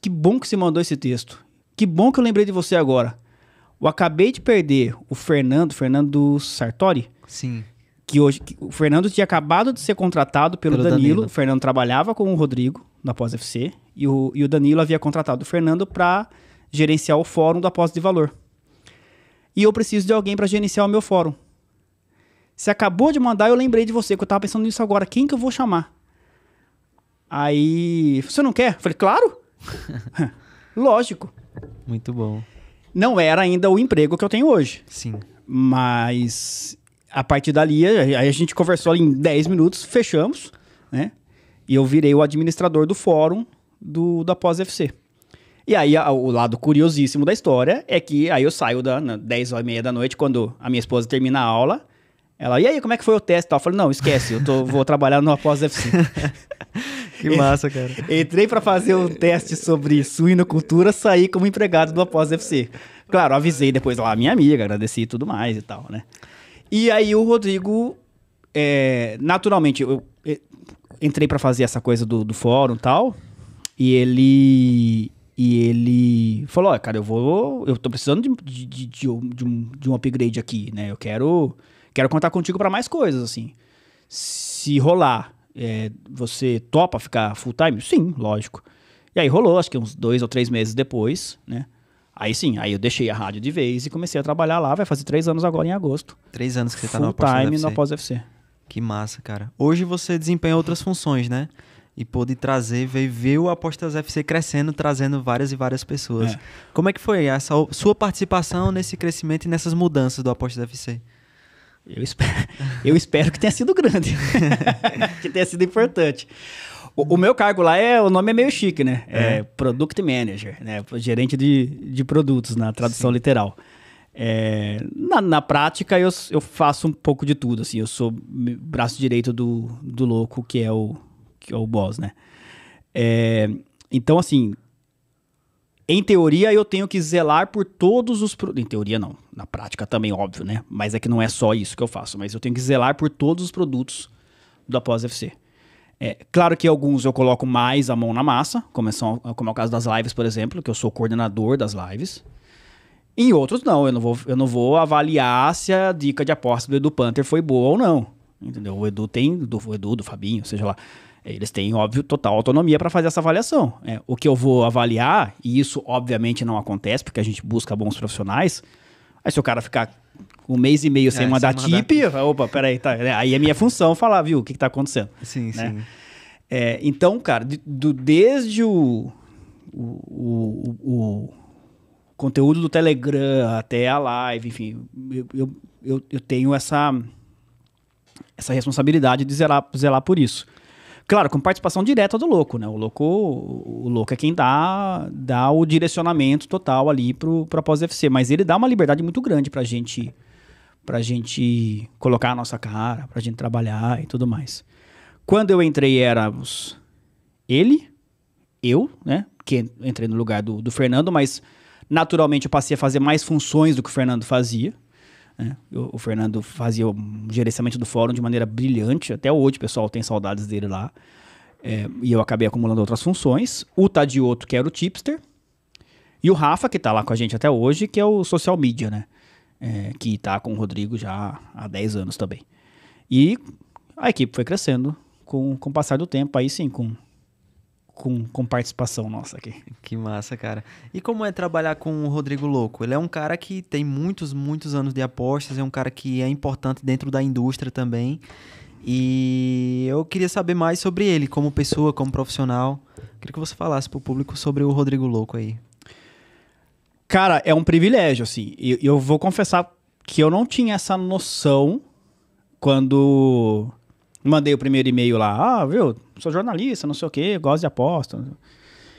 que bom que você mandou esse texto. Que bom que eu lembrei de você agora. Eu acabei de perder o Fernando, Fernando Sartori. Sim. Que hoje, que o Fernando tinha acabado de ser contratado pelo, pelo Danilo. Danilo. O Fernando trabalhava com o Rodrigo na Pós-FC e o, e o Danilo havia contratado o Fernando para gerenciar o fórum da Pós de Valor. E eu preciso de alguém para gerenciar o meu fórum. Você acabou de mandar, eu lembrei de você, que eu tava pensando nisso agora. Quem que eu vou chamar? Aí, você não quer? Eu falei, claro. Lógico. Muito bom. Não era ainda o emprego que eu tenho hoje. Sim. Mas a partir dali, aí a gente conversou em 10 minutos, fechamos, né? E eu virei o administrador do fórum do, da Pós-FC. E aí, a, o lado curiosíssimo da história é que aí eu saio da 10 horas e meia da noite, quando a minha esposa termina a aula, ela, e aí, como é que foi o teste? Eu falei, não, esquece, eu tô, vou trabalhar no após fc que massa, cara. Entrei para fazer um teste sobre suinocultura, saí como empregado do Após FC. Claro, avisei depois lá a minha amiga, agradeci e tudo mais e tal, né? E aí o Rodrigo, é, naturalmente, eu é, entrei para fazer essa coisa do, do fórum e tal, e ele e ele falou, olha, cara, eu vou. Eu tô precisando de, de, de, de, um, de um upgrade aqui, né? Eu quero. Quero contar contigo para mais coisas, assim. Se rolar, é, você topa ficar full time? Sim, lógico. E aí rolou, acho que uns dois ou três meses depois, né? Aí sim, aí eu deixei a rádio de vez e comecei a trabalhar lá. Vai fazer três anos agora em agosto. Três anos que você está no Full time no Após FC. Que massa, cara. Hoje você desempenha outras funções, né? E pôde trazer, ver o Apostas FC crescendo, trazendo várias e várias pessoas. É. Como é que foi essa sua participação nesse crescimento e nessas mudanças do Apostas FC? Eu espero, eu espero que tenha sido grande, que tenha sido importante. O, o, meu cargo lá é, o nome é meio chique, né? É, é Product Manager, né? Gerente de, de produtos, na tradução Sim. literal. É, na, na, prática, eu, eu faço um pouco de tudo, assim. Eu sou braço direito do, do louco, que é o, que é o boss, né? É, então, assim, em teoria, eu tenho que zelar por todos os. Pro... Em teoria, não. Na prática também, óbvio, né? Mas é que não é só isso que eu faço. Mas eu tenho que zelar por todos os produtos do Após FC. É, claro que alguns eu coloco mais a mão na massa, como é, só, como é o caso das lives, por exemplo, que eu sou coordenador das lives. Em outros, não. Eu não vou, eu não vou avaliar se a dica de aposta do Edu Panther foi boa ou não. Entendeu? O Edu tem, do, o Edu, do Fabinho, seja lá. Eles têm, óbvio, total autonomia para fazer essa avaliação. É, o que eu vou avaliar, e isso obviamente não acontece, porque a gente busca bons profissionais, aí se o cara ficar um mês e meio é, sem mandar mandar tip, opa, peraí, tá, né? aí é minha função falar, viu, o que, que tá acontecendo. Sim, né? sim. É, então, cara, do, desde o, o, o, o, conteúdo do Telegram até a live, enfim, eu, eu, eu, eu tenho essa, essa responsabilidade de zelar, zelar por isso. Claro, com participação direta do louco, né? O louco, o louco é quem dá, dá o direcionamento total ali pro, pro pós-FC, mas ele dá uma liberdade muito grande pra gente pra gente colocar a nossa cara, pra gente trabalhar e tudo mais. Quando eu entrei éramos ele, eu, né? Que entrei no lugar do, do Fernando, mas naturalmente eu passei a fazer mais funções do que o Fernando fazia. Né? o Fernando fazia o gerenciamento do fórum de maneira brilhante. Até hoje o pessoal tem saudades dele lá. É, e eu acabei acumulando outras funções. O Tadioto, que era o tipster. E o Rafa, que está lá com a gente até hoje, que é o social media, né? É, que está com o Rodrigo já há 10 anos também. E a equipe foi crescendo com, com o passar do tempo. Aí sim, com com, com participação nossa aqui. Que massa, cara. E como é trabalhar com o Rodrigo Louco? Ele é um cara que tem muitos, muitos anos de apostas, é um cara que é importante dentro da indústria também. E eu queria saber mais sobre ele, como pessoa, como profissional. Queria que você falasse para o público sobre o Rodrigo Louco aí. Cara, é um privilégio, assim. Eu, eu vou confessar que eu não tinha essa noção quando mandei o primeiro e-mail lá. Ah, viu? sou jornalista, não sei o quê, gosto de aposta.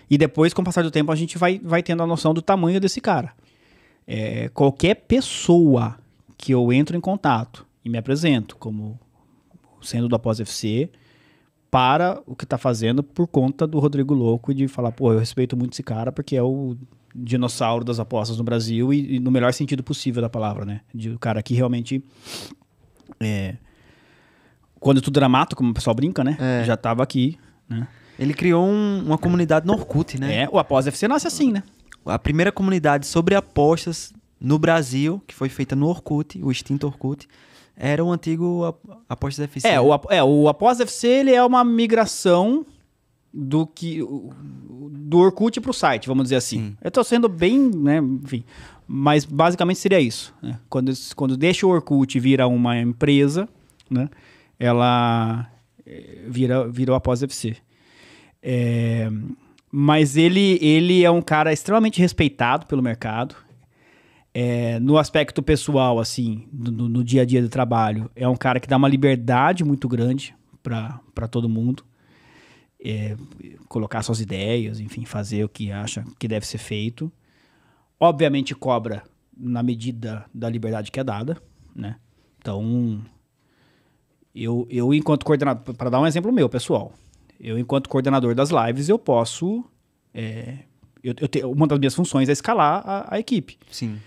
E depois, com o passar do tempo, a gente vai, vai tendo a noção do tamanho desse cara. É, qualquer pessoa que eu entro em contato e me apresento como sendo do Após FC, para o que está fazendo por conta do Rodrigo Louco e de falar, pô, eu respeito muito esse cara porque é o dinossauro das apostas no Brasil e, e no melhor sentido possível da palavra, né? De o cara que realmente é, quando é tudo era mato, como o pessoal brinca, né? É. Já tava aqui, né? Ele criou um, uma comunidade no Orkut, né? É, o Após FC nasce assim, né? A primeira comunidade sobre apostas no Brasil, que foi feita no Orkut, o extinto Orkut, era o antigo Apostas FC. É, o, é, o Após FC ele é uma migração do que do Orkut para o site, vamos dizer assim. Sim. Eu estou sendo bem, né, enfim, mas basicamente seria isso. Né? Quando, quando deixa o Orkut virar vira uma empresa, né? ela eh, virou virou após a UFC. É, mas ele, ele é um cara extremamente respeitado pelo mercado. É, no aspecto pessoal, assim, no, no, dia a dia do trabalho, é um cara que dá uma liberdade muito grande para todo mundo. É, colocar suas ideias, enfim, fazer o que acha que deve ser feito. Obviamente cobra na medida da liberdade que é dada, né? Então, eu, eu enquanto coordenador, para dar um exemplo meu, pessoal, eu enquanto coordenador das lives, eu posso, é, eu, eu te, uma das minhas funções é escalar a, a equipe. Sim.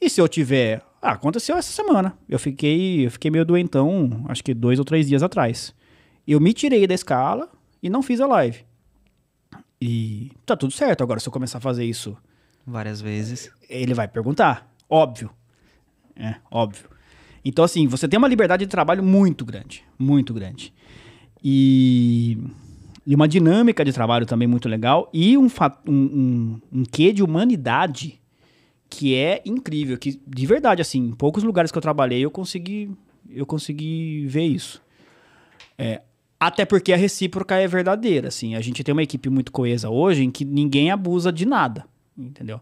E se eu tiver, ah, aconteceu essa semana, eu fiquei, eu fiquei meio doentão, acho que dois ou três dias atrás. Eu me tirei da escala e não fiz a live. E tá tudo certo. Agora, se eu começar a fazer isso várias vezes, ele vai perguntar. Óbvio. É, óbvio. Então, assim, você tem uma liberdade de trabalho muito grande, muito grande. E, e uma dinâmica de trabalho também muito legal e um, um, um, um quê de humanidade que é incrível, que de verdade, assim, em poucos lugares que eu trabalhei eu consegui, eu consegui ver isso. É, até porque a recíproca é verdadeira, assim. A gente tem uma equipe muito coesa hoje em que ninguém abusa de nada, entendeu?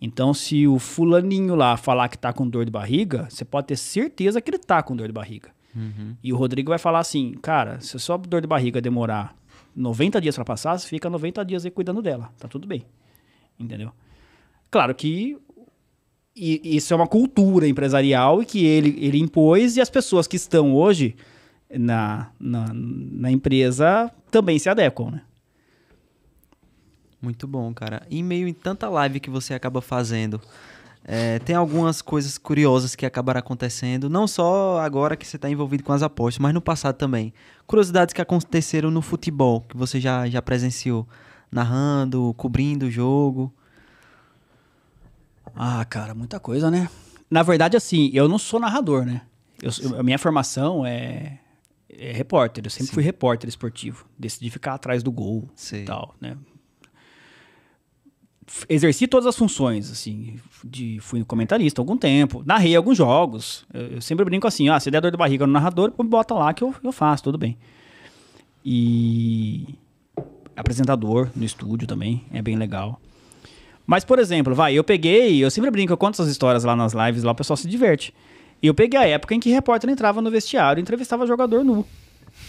Então, se o fulaninho lá falar que tá com dor de barriga, você pode ter certeza que ele tá com dor de barriga. Uhum. E o Rodrigo vai falar assim, cara, se a sua dor de barriga demorar 90 dias para passar, você fica 90 dias aí cuidando dela. Tá tudo bem. Entendeu? Claro que e, isso é uma cultura empresarial e que ele, ele impôs e as pessoas que estão hoje na, na, na empresa também se adequam, né? Muito bom, cara. E meio em tanta live que você acaba fazendo, é, tem algumas coisas curiosas que acabaram acontecendo, não só agora que você está envolvido com as apostas, mas no passado também. Curiosidades que aconteceram no futebol, que você já, já presenciou, narrando, cobrindo o jogo. Ah, cara, muita coisa, né? Na verdade, assim, eu não sou narrador, né? eu, a minha formação é, é repórter, eu sempre Sim. fui repórter esportivo. Decidi ficar atrás do gol Sim. e tal, né? exerci todas as funções, assim, de, fui comentarista há algum tempo, narrei alguns jogos. Eu, eu, sempre brinco assim, ah, se der dor de barriga no narrador, bota lá que eu, eu faço, tudo bem. E apresentador no estúdio também, é bem legal. Mas, por exemplo, vai, eu peguei, eu sempre brinco, eu conto essas histórias lá nas lives, lá o pessoal se diverte. E eu peguei a época em que repórter entrava no vestiário e entrevistava jogador nu.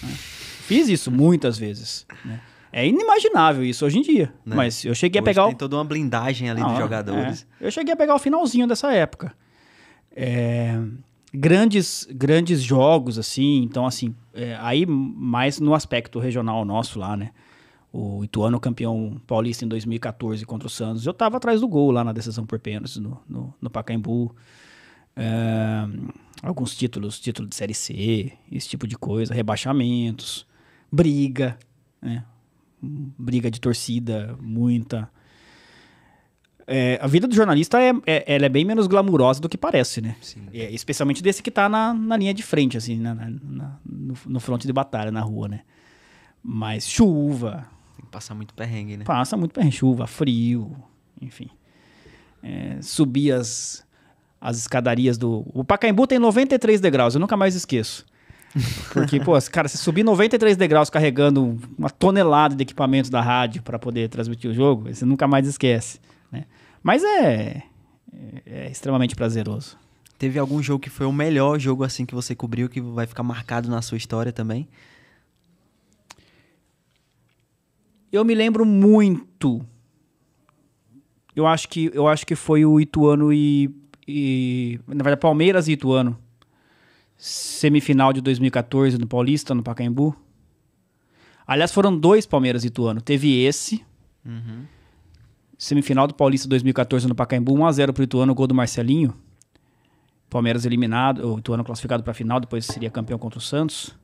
Né? Fiz isso muitas vezes, né? É inimaginável isso hoje em dia. Né? Mas eu cheguei hoje a pegar. Tem o... toda uma blindagem ali Não, dos é, jogadores. É. Eu cheguei a pegar o finalzinho dessa época. É... Grandes, grandes jogos, assim. Então, assim, é... aí mais no aspecto regional nosso lá, né? O Ituano campeão paulista em 2014 contra o Santos. Eu tava atrás do gol lá na decisão por pênaltis no, no, no Pacaembu. É, alguns títulos, título de Série C, esse tipo de coisa, rebaixamentos, briga, né? briga de torcida, muita. É, a vida do jornalista é, é, ela é bem menos glamurosa do que parece, né? É, especialmente desse que tá na, na linha de frente, assim, na, na, no, no fronte de batalha, na rua, né? Mas chuva. Tem que passar muito perrengue, né? Passa muito perrengue, chuva, frio, enfim. É, subir as, as escadarias do. O Pacaembu tem 93 degraus, eu nunca mais esqueço. Porque, pô, cara, se subir 93 degraus carregando uma tonelada de equipamentos da rádio para poder transmitir o jogo, você nunca mais esquece, né? Mas é, é, é extremamente prazeroso. Teve algum jogo que foi o melhor jogo assim que você cobriu que vai ficar marcado na sua história também? Eu me lembro muito. Eu acho que eu acho que foi o Ituano e, e na verdade Palmeiras e Ituano semifinal de 2014 no Paulista, no Pacaembu. Aliás, foram dois Palmeiras e Ituano. Teve esse. Uhum. Semifinal do Paulista 2014 no Pacaembu, 1x0 pro Ituano, gol do Marcelinho. Palmeiras eliminado, o Ituano classificado para a final, depois seria campeão contra o Santos.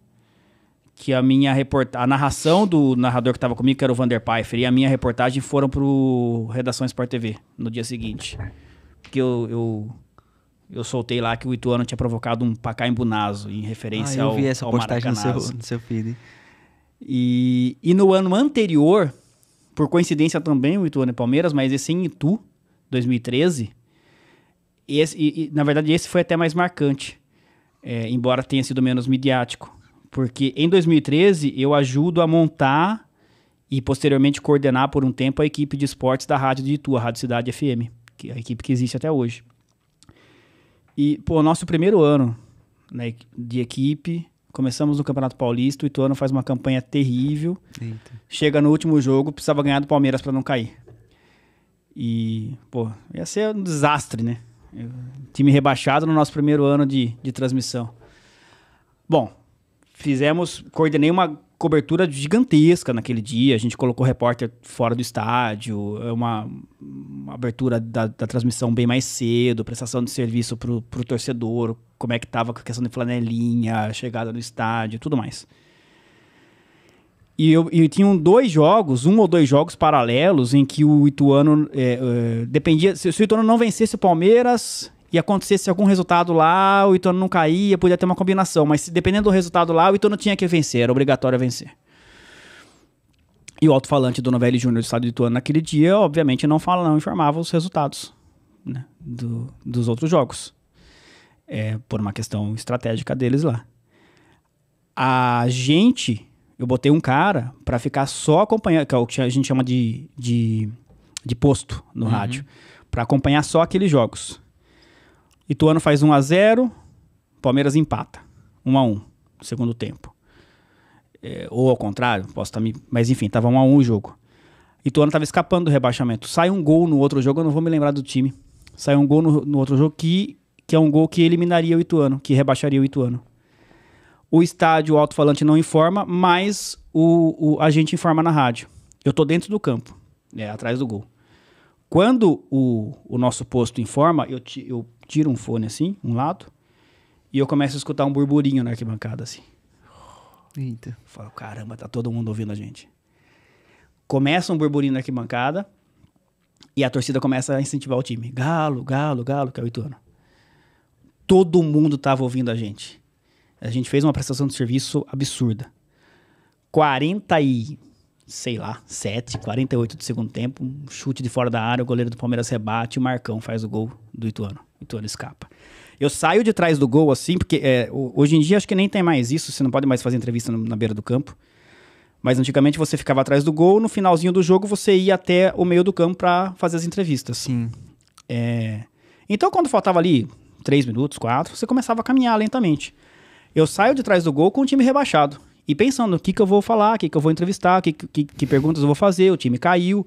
Que a minha reportagem, a narração do narrador que estava comigo, que era o Vander Pfeiffer, e a minha reportagem foram pro Redação Sport TV no dia seguinte. Porque eu, eu eu soltei lá que o Ituano tinha provocado um pacaembunazo em referência ah, eu ao, vi essa ao postagem no seu, no seu feed. E, e no ano anterior, por coincidência também o Ituano e é Palmeiras, mas esse em Itu, 2013, esse, e, e, na verdade esse foi até mais marcante, é, embora tenha sido menos midiático. Porque em 2013 eu ajudo a montar e posteriormente coordenar por um tempo a equipe de esportes da rádio de Itu, a Rádio Cidade FM, que é a equipe que existe até hoje. E, pô, nosso primeiro ano né, de equipe, começamos no Campeonato Paulista, o Ituano faz uma campanha terrível. Eita. Chega no último jogo, precisava ganhar do Palmeiras para não cair. E, pô, ia ser um desastre, né? time rebaixado no nosso primeiro ano de, de transmissão. Bom, fizemos, coordenei uma cobertura gigantesca naquele dia. A gente colocou repórter fora do estádio, é uma, uma abertura da, da, transmissão bem mais cedo, prestação de serviço pro, pro torcedor, como é que tava com a questão de flanelinha, chegada no estádio, tudo mais. E eu, eu tinha dois jogos, um ou dois jogos paralelos, em que o Ituano é, é, dependia. Se, se, o Ituano não vencesse o Palmeiras, e acontecesse algum resultado lá, o Ituano não caía, podia ter uma combinação, mas dependendo do resultado lá, o Ituano tinha que vencer, era obrigatório vencer. E o alto-falante do Novelli Júnior do estado de Ituano naquele dia, obviamente, não fala, não informava os resultados né, do, dos outros jogos. É, por uma questão estratégica deles lá. A gente, eu botei um cara para ficar só acompanhando, que é o que a gente chama de, de, de posto no uhum. rádio, para acompanhar só aqueles jogos. Ituano faz 1 a 0 Palmeiras empata. 1 a 1 no segundo tempo. É, ou ao contrário, posso estar tá me. Mas enfim, tava 1 a 1 o jogo. Ituano estava escapando do rebaixamento. Sai um gol no outro jogo, eu não vou me lembrar do time. Sai um gol no, no outro jogo que, que é um gol que eliminaria o Ituano, que rebaixaria o Ituano. O estádio, alto-falante não informa, mas o, o, a gente informa na rádio. Eu tô dentro do campo, é, atrás do gol. Quando o, o nosso posto informa, eu, eu tiro um fone assim, um lado, e eu começo a escutar um burburinho na arquibancada assim. Eita. falo, caramba, tá todo mundo ouvindo a gente. Começa um burburinho na arquibancada e a torcida começa a incentivar o time. Galo, galo, galo, que é o Ituano. Todo mundo tava ouvindo a gente. A gente fez uma prestação de serviço absurda. 40 e sei lá, 7, 48 do segundo tempo, um chute de fora da área, o goleiro do Palmeiras rebate, o Marcão faz o gol do Ituano. Então ele escapa. Eu saio de trás do gol assim, porque é, hoje em dia acho que nem tem mais isso, você não pode mais fazer entrevista na beira do campo. Mas antigamente você ficava atrás do gol, no finalzinho do jogo você ia até o meio do campo para fazer as entrevistas. Sim. É... Então quando faltava ali 3 minutos, 4, você começava a caminhar lentamente. Eu saio de trás do gol com o time rebaixado. E pensando, o que, que eu vou falar, o que, que eu vou entrevistar, que, que, que perguntas eu vou fazer, o time caiu.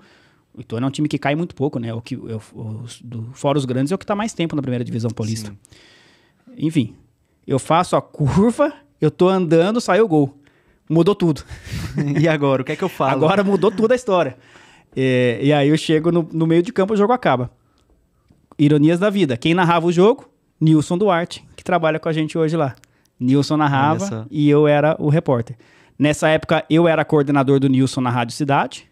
O Ituano é um time que cai muito pouco, né? O que, o, do, fora os grandes é o que está mais tempo na primeira divisão paulista. Sim. Enfim, eu faço a curva, eu tô andando, saiu o gol. Mudou tudo. e agora? O que é que eu falo? Agora mudou tudo a história. É, e aí eu chego no, no meio de campo, o jogo acaba. Ironias da vida. Quem narrava o jogo? Nilson Duarte, que trabalha com a gente hoje lá. Nilson narrava e eu era o repórter. Nessa época, eu era coordenador do Nilson na Rádio Cidade.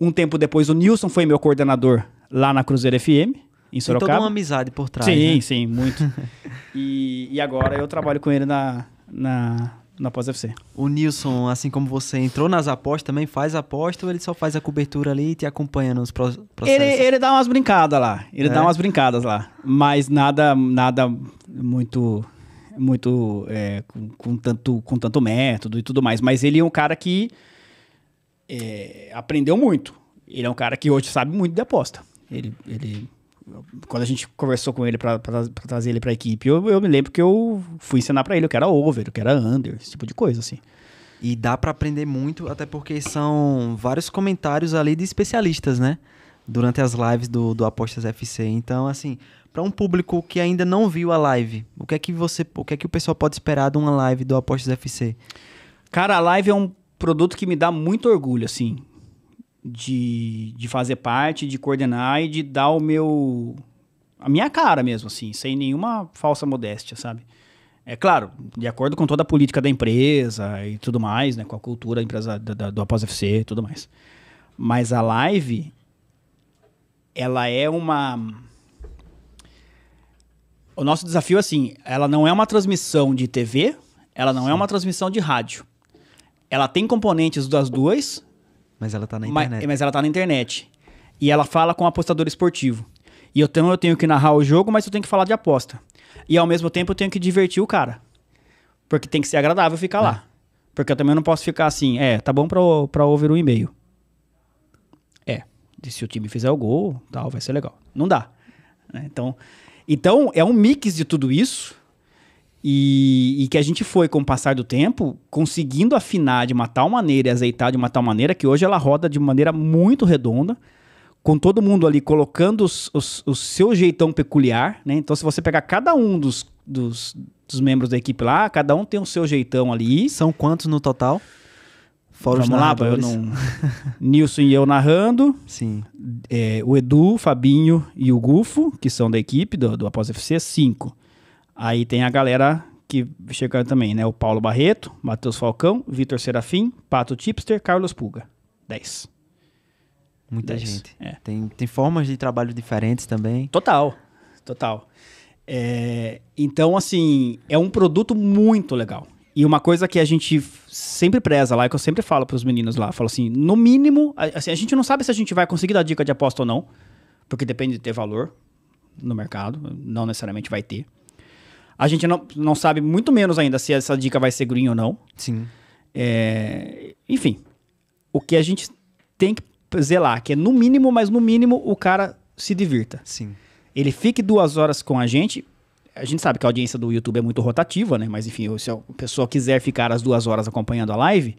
Um tempo depois, o Nilson foi meu coordenador lá na Cruzeiro FM, em Sorocaba. Tem toda uma amizade por trás. Sim, né? sim, muito. e, e agora eu trabalho com ele na, na, na pós-FC. O Nilson, assim como você entrou nas apostas, também faz aposta ou ele só faz a cobertura ali e te acompanha nos processos? Ele, ele dá umas brincadas lá. Ele é? dá umas brincadas lá. Mas nada, nada muito muito é, com, com, tanto com tanto método e tudo mais mas ele é um cara que é, aprendeu muito. Ele é um cara que hoje sabe muito de aposta. Ele, ele quando a gente conversou com ele para trazer ele para a equipe, eu, eu, me lembro que eu fui ensinar para ele o que era over, o que era under, esse tipo de coisa assim. E dá para aprender muito, até porque são vários comentários ali de especialistas, né? Durante as lives do, do Apostas FC. Então, assim, para um público que ainda não viu a live, o que é que você, o que é que o pessoal pode esperar de uma live do Apostas FC? Cara, a live é um produto que me dá muito orgulho, assim, de, de fazer parte, de coordenar e de dar o meu. a minha cara mesmo, assim, sem nenhuma falsa modéstia, sabe? É claro, de acordo com toda a política da empresa e tudo mais, né? Com a cultura da empresa da, da, do Após FC e tudo mais. Mas a live, ela é uma. O nosso desafio, assim, ela não é uma transmissão de TV, ela não é Sim. é uma transmissão de rádio. Ela tem componentes das duas. Mas ela tá na internet. Mas, mas ela tá na internet. E ela fala com o apostador esportivo. E eu, tenho, eu tenho que narrar o jogo, mas eu tenho que falar de aposta. E ao mesmo tempo eu tenho que divertir o cara. Porque tem que ser agradável ficar é. lá. Porque eu também não posso ficar assim, é, tá bom pra, pra o um e-mail. É, se o time fizer o gol, tal, vai ser legal. Não dá. Né? Então, então é um mix de tudo isso e, e, que a gente foi, com o passar do tempo, conseguindo afinar de uma tal maneira e azeitar de uma tal maneira que hoje ela roda de maneira muito redonda, com todo mundo ali colocando os, os, o seu jeitão peculiar, né? Então, se você pegar cada um dos, dos, dos, membros da equipe lá, cada um tem o seu jeitão ali. São quantos no total? Fora Vamos lá, eu não... Nilson e eu narrando. Sim. É, o Edu, o Fabinho e o Gufo, que são da equipe do, do Após FC, cinco. Aí tem a galera que chega também, né? O Paulo Barreto, Matheus Falcão, Vitor Serafim, Pato Tipster, Carlos Puga. 10. Muita 10. gente. É. Tem, tem formas de trabalho diferentes também. Total, total. É, então, assim, é um produto muito legal. E uma coisa que a gente sempre preza lá, e é que eu sempre falo para os meninos lá, falo assim, no mínimo, assim, a gente não sabe se a gente vai conseguir dar dica de aposta ou não, porque depende de ter valor no mercado, não necessariamente vai ter. A gente não, não sabe muito menos ainda se essa dica vai ser green ou não. Sim. É, enfim, o que a gente tem que zelar, que é no mínimo, mas no mínimo o cara se divirta. Sim. Ele fique duas horas com a gente. A gente sabe que a audiência do YouTube é muito rotativa, né? Mas enfim, se a pessoa quiser ficar as duas horas acompanhando a live,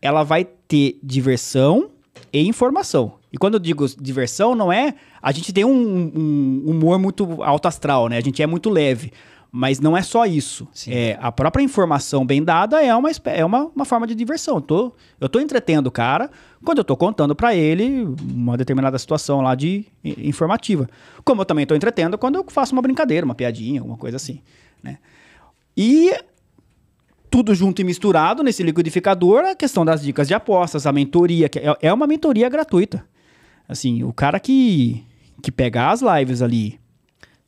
ela vai ter diversão e informação. E quando eu digo diversão, não é. A gente tem um, um humor muito alto astral, né? A gente é muito leve. Mas não é só isso. Sim. É, a própria informação bem dada é uma, é uma, uma forma de diversão. Eu tô, eu tô entretendo o cara quando eu tô contando para ele uma determinada situação lá de informativa. Como eu também tô entretendo quando eu faço uma brincadeira, uma piadinha, alguma coisa assim. Né? E tudo junto e misturado nesse liquidificador, a questão das dicas de apostas, a mentoria, que é, é uma mentoria gratuita. Assim, o cara que, que pega as lives ali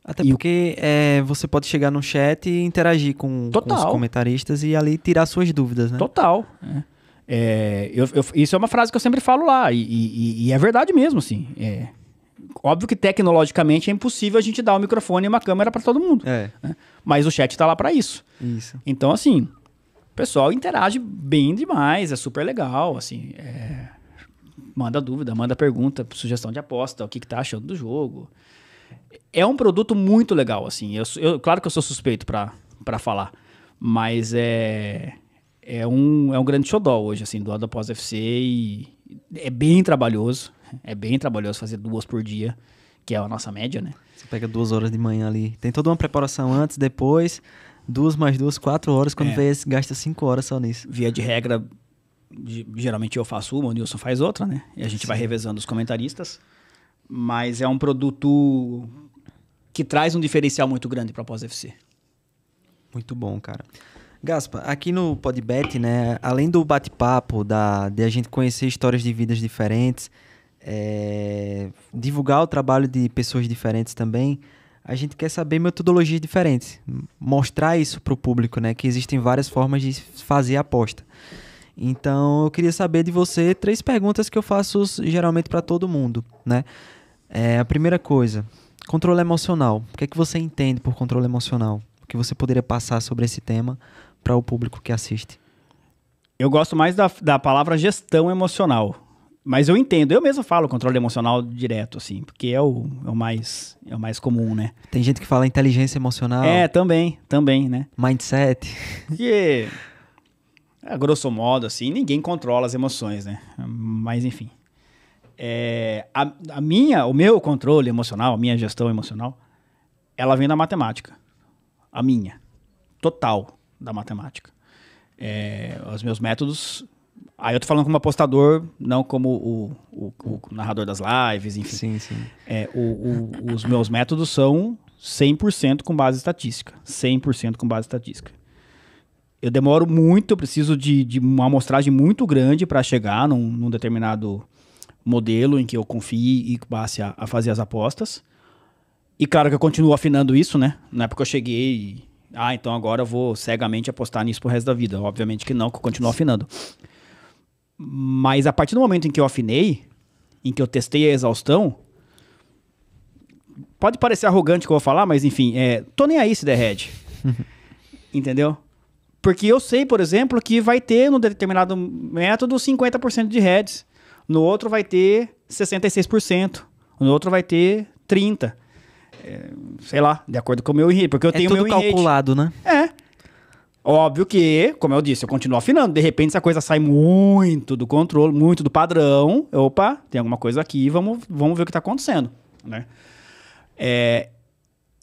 até e porque o... Eh, é, você pode chegar no chat e interagir com, com, os comentaristas e ali tirar suas dúvidas, né? Total. É. É, eu, eu, isso é uma frase que eu sempre falo lá, e, e, e é verdade mesmo, assim. É, óbvio que tecnologicamente é impossível a gente dar um microfone e uma câmera para todo mundo. É. Né? Mas o chat está lá para isso. isso. Então, assim, o pessoal interage bem demais, é super legal, assim. É, manda dúvida, manda pergunta, sugestão de aposta, o que, que tá achando do jogo. É um produto muito legal, assim. Eu, eu claro que eu sou suspeito para falar, mas é é um, é um grande xodó hoje, assim, do lado da fc e é bem trabalhoso, é bem trabalhoso fazer duas por dia, que é a nossa média, né? Você pega duas horas de manhã ali, tem toda uma preparação antes, depois, duas mais duas, quatro horas, quando é. vê, gasta cinco horas só nisso. Via de regra, geralmente eu faço uma, o Nilson faz outra, né? E a gente Sim. vai revezando os comentaristas. Mas é um produto que traz um diferencial muito grande para a Pós-FC. Muito bom, cara. Gaspa, aqui no Podbet, né, além do bate-papo, da, de a gente conhecer histórias de vidas diferentes, é, divulgar o trabalho de pessoas diferentes também, a gente quer saber metodologias diferentes, mostrar isso para o público, né, que existem várias formas de fazer aposta. Então, eu queria saber de você três perguntas que eu faço geralmente para todo mundo, né? É, a primeira coisa, controle emocional. O que é que você entende por controle emocional? O que você poderia passar sobre esse tema para o público que assiste? Eu gosto mais da, da palavra gestão emocional. Mas eu entendo, eu mesmo falo controle emocional direto, assim, porque é o, é o mais é o mais comum, né? Tem gente que fala inteligência emocional. É, também, também, né? Mindset. Que, a grosso modo, assim, ninguém controla as emoções, né? Mas enfim. É, a, a, minha, o meu controle emocional, a minha gestão emocional, ela vem da matemática. A minha. Total da matemática. É, os meus métodos. Aí eu tô falando como apostador, não como o, o, o narrador das lives, enfim. Sim, sim. É, o, os meus métodos são 100% com base estatística. 100% com base estatística. Eu demoro muito, eu preciso de, de uma amostragem muito grande para chegar num, num determinado modelo em que eu confie e passe a, a, fazer as apostas. E claro que eu continuo afinando isso, né? Não é porque eu cheguei e, ah, então agora eu vou cegamente apostar nisso pro resto da vida. Obviamente que não, que eu continuo afinando. Mas a partir do momento em que eu afinei, em que eu testei a exaustão, pode parecer arrogante o que eu vou falar, mas enfim, é, tô nem aí se der derrete. Entendeu? Porque eu sei, por exemplo, que vai ter no determinado método 50% de heads no outro vai ter 66%, no outro vai ter 30%. É, sei lá, de acordo com o meu enredo, porque eu é tenho tudo meu calculado, enrede. né? É. Óbvio que, como eu disse, eu continuo afinando. De repente, essa coisa sai muito do controle, muito do padrão. Opa, tem alguma coisa aqui, vamos, vamos ver o que está acontecendo, né? É,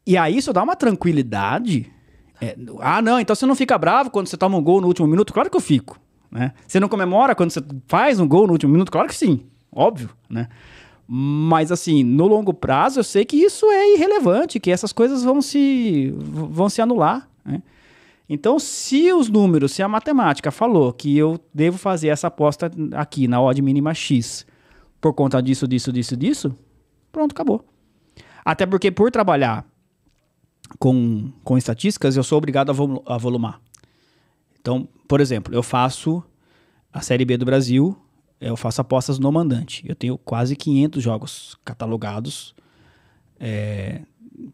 e aí isso dá uma tranquilidade. É, ah, não, então você não fica bravo quando você toma um gol no último minuto? Claro que eu fico. Né? Você não comemora quando você faz um gol no último minuto? Claro que sim, óbvio, né? Mas assim, no longo prazo eu sei que isso é irrelevante, que essas coisas vão se vão se anular, né? Então, se os números, se a matemática falou que eu devo fazer essa aposta aqui na odd mínima X por conta disso, disso, disso, disso, pronto, acabou. Até porque por trabalhar com, com estatísticas, eu sou obrigado a, a volumar. Então, por exemplo, eu faço a Série B do Brasil, eu faço apostas no mandante. Eu tenho quase 500 jogos catalogados, é,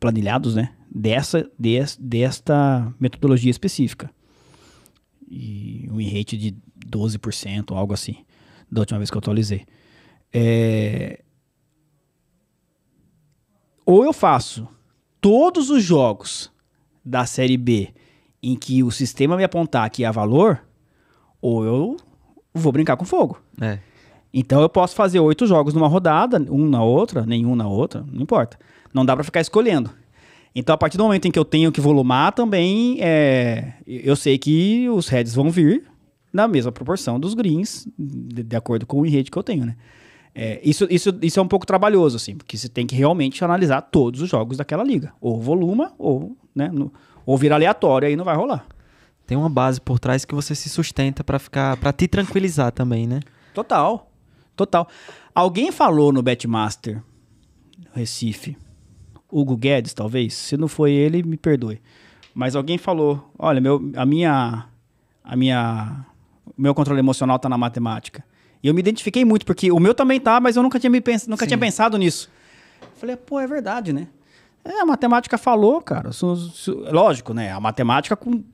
planilhados, né? Dessa, des, desta metodologia específica. E um rate de 12%, algo assim, da última vez que eu atualizei. É, ou eu faço todos os jogos da Série B em que o sistema me apontar que há valor, ou eu vou brincar com fogo. É. Então eu posso fazer oito jogos numa rodada, um na outra, nenhum na outra, não importa. Não dá para ficar escolhendo. Então, a partir do momento em que eu tenho que volumar, também é, eu sei que os heads vão vir na mesma proporção dos greens, de, de acordo com o enredo que eu tenho, né? É, isso, isso, isso é um pouco trabalhoso, assim, porque você tem que realmente analisar todos os jogos daquela liga. Ou voluma, ou, né, no, ou vira aleatório, aí não vai rolar. Tem uma base por trás que você se sustenta para ficar, para te tranquilizar também, né? Total, total. Alguém falou no Betmaster Recife, Hugo Guedes talvez, se não foi ele, me perdoe. Mas alguém falou, olha, meu, a minha, a minha, meu controle emocional tá na matemática. E eu me identifiquei muito porque o meu também tá, mas eu nunca tinha me pens nunca Sim. tinha pensado nisso. Falei, pô, é verdade, né? É, a matemática falou, cara. Lógico, né? A matemática com,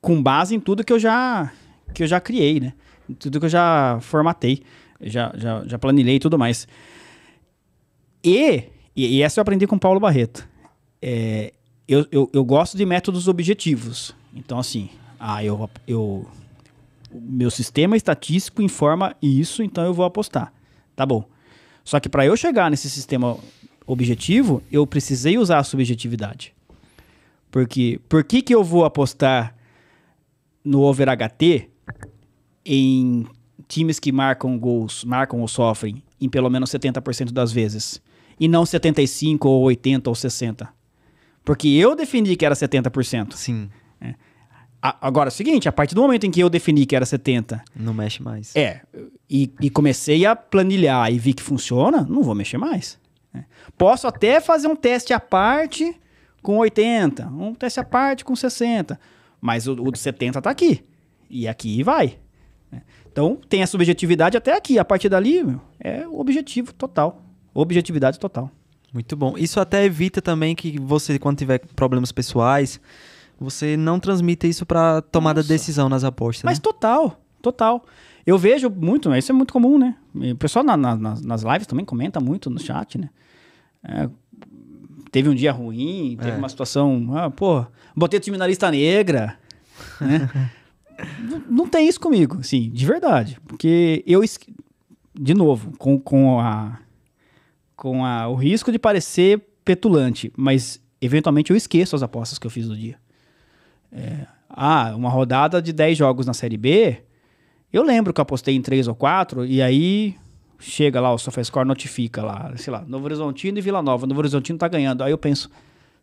com base em tudo que eu já que eu já criei, né? Tudo que eu já formatei, já, já, já planilhei e tudo mais. E, e, e, essa eu aprendi com Paulo Barreto. É, eu, eu, eu, gosto de métodos objetivos. Então, assim, ah, eu, eu, meu sistema estatístico informa isso, então eu vou apostar. Tá bom. Só que para eu chegar nesse sistema objetivo, eu precisei usar a subjetividade. Porque por que, que eu vou apostar no over HT em times que marcam gols, marcam ou sofrem em pelo menos 70% das vezes e não 75 ou 80 ou 60? Porque eu defini que era 70%. Sim. É. A, agora, é o seguinte, a partir do momento em que eu defini que era 70... Não mexe mais. É, e, e comecei a planilhar e vi que funciona, não vou mexer mais. Né? Posso até fazer um teste à parte com 80, um teste à parte com 60, mas o, o de 70 está aqui. E aqui vai. Né? Então, tem a subjetividade até aqui. A partir dali, meu, é o objetivo total. Objetividade total. Muito bom. Isso até evita também que você, quando tiver problemas pessoais, você não transmita isso para tomada Nossa. de decisão nas apostas. Mas né? total. Total. Eu vejo muito, né, isso é muito comum, né? O pessoal na, na, nas lives também comenta muito no chat, né? É, teve um dia ruim, teve é. uma situação, ah, pô, botei o time na lista negra, né? não, tem isso comigo, assim, de verdade. Porque eu, de novo, com, com, a, com a, o risco de parecer petulante, mas eventualmente eu esqueço as apostas que eu fiz no dia. É, ah, uma rodada de 10 jogos na Série B, eu lembro que eu apostei em três ou quatro, e aí chega lá, o SofaScore notifica lá, sei lá, Novo Horizontino e Vila Nova. Novo Horizontino tá ganhando. Aí eu penso,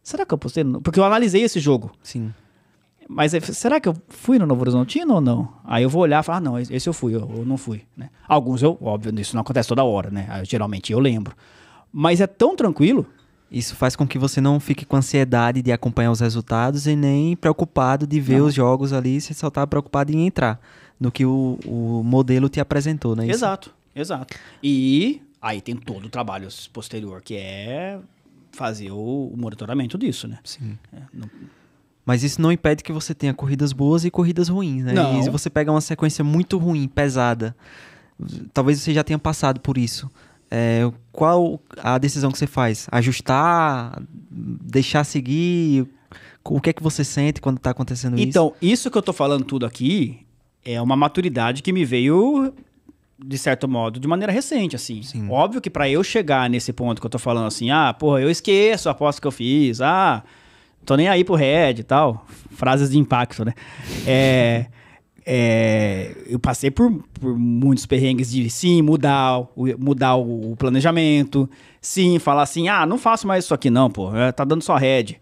será que eu apostei? No... Porque eu analisei esse jogo. Sim. Mas é, será que eu fui no Novo Horizontino ou não? Aí eu vou olhar e falar, ah, não, esse eu fui, ou não fui. Né? Alguns eu, óbvio, isso não acontece toda hora, né? Eu, ah, geralmente eu lembro. Mas é tão tranquilo. Isso faz com que você não fique com ansiedade de acompanhar os resultados e nem preocupado de ver não. os jogos ali, você só tá preocupado em entrar do que o, o modelo te apresentou, né? Exato, exato. E aí tem todo o trabalho posterior que é fazer o, o monitoramento disso, né? Sim. É, não... Mas isso não impede que você tenha corridas boas e corridas ruins, né? Não. E se você pega uma sequência muito ruim, pesada, talvez você já tenha passado por isso. É, qual a decisão que você faz? Ajustar? Deixar seguir? O que é que você sente quando está acontecendo então, isso? Então, isso que eu estou falando tudo aqui é uma maturidade que me veio de certo modo, de maneira recente, assim. Sim. Óbvio que para eu chegar nesse ponto que eu tô falando assim, ah, porra, eu esqueço a aposta que eu fiz, ah, tô nem aí pro Red e tal. Frases de impacto, né? é, é, eu passei por, por muitos perrengues de sim, mudar, o, mudar o, o planejamento, sim, falar assim, ah, não faço mais isso aqui não, pô, é, tá dando só Red.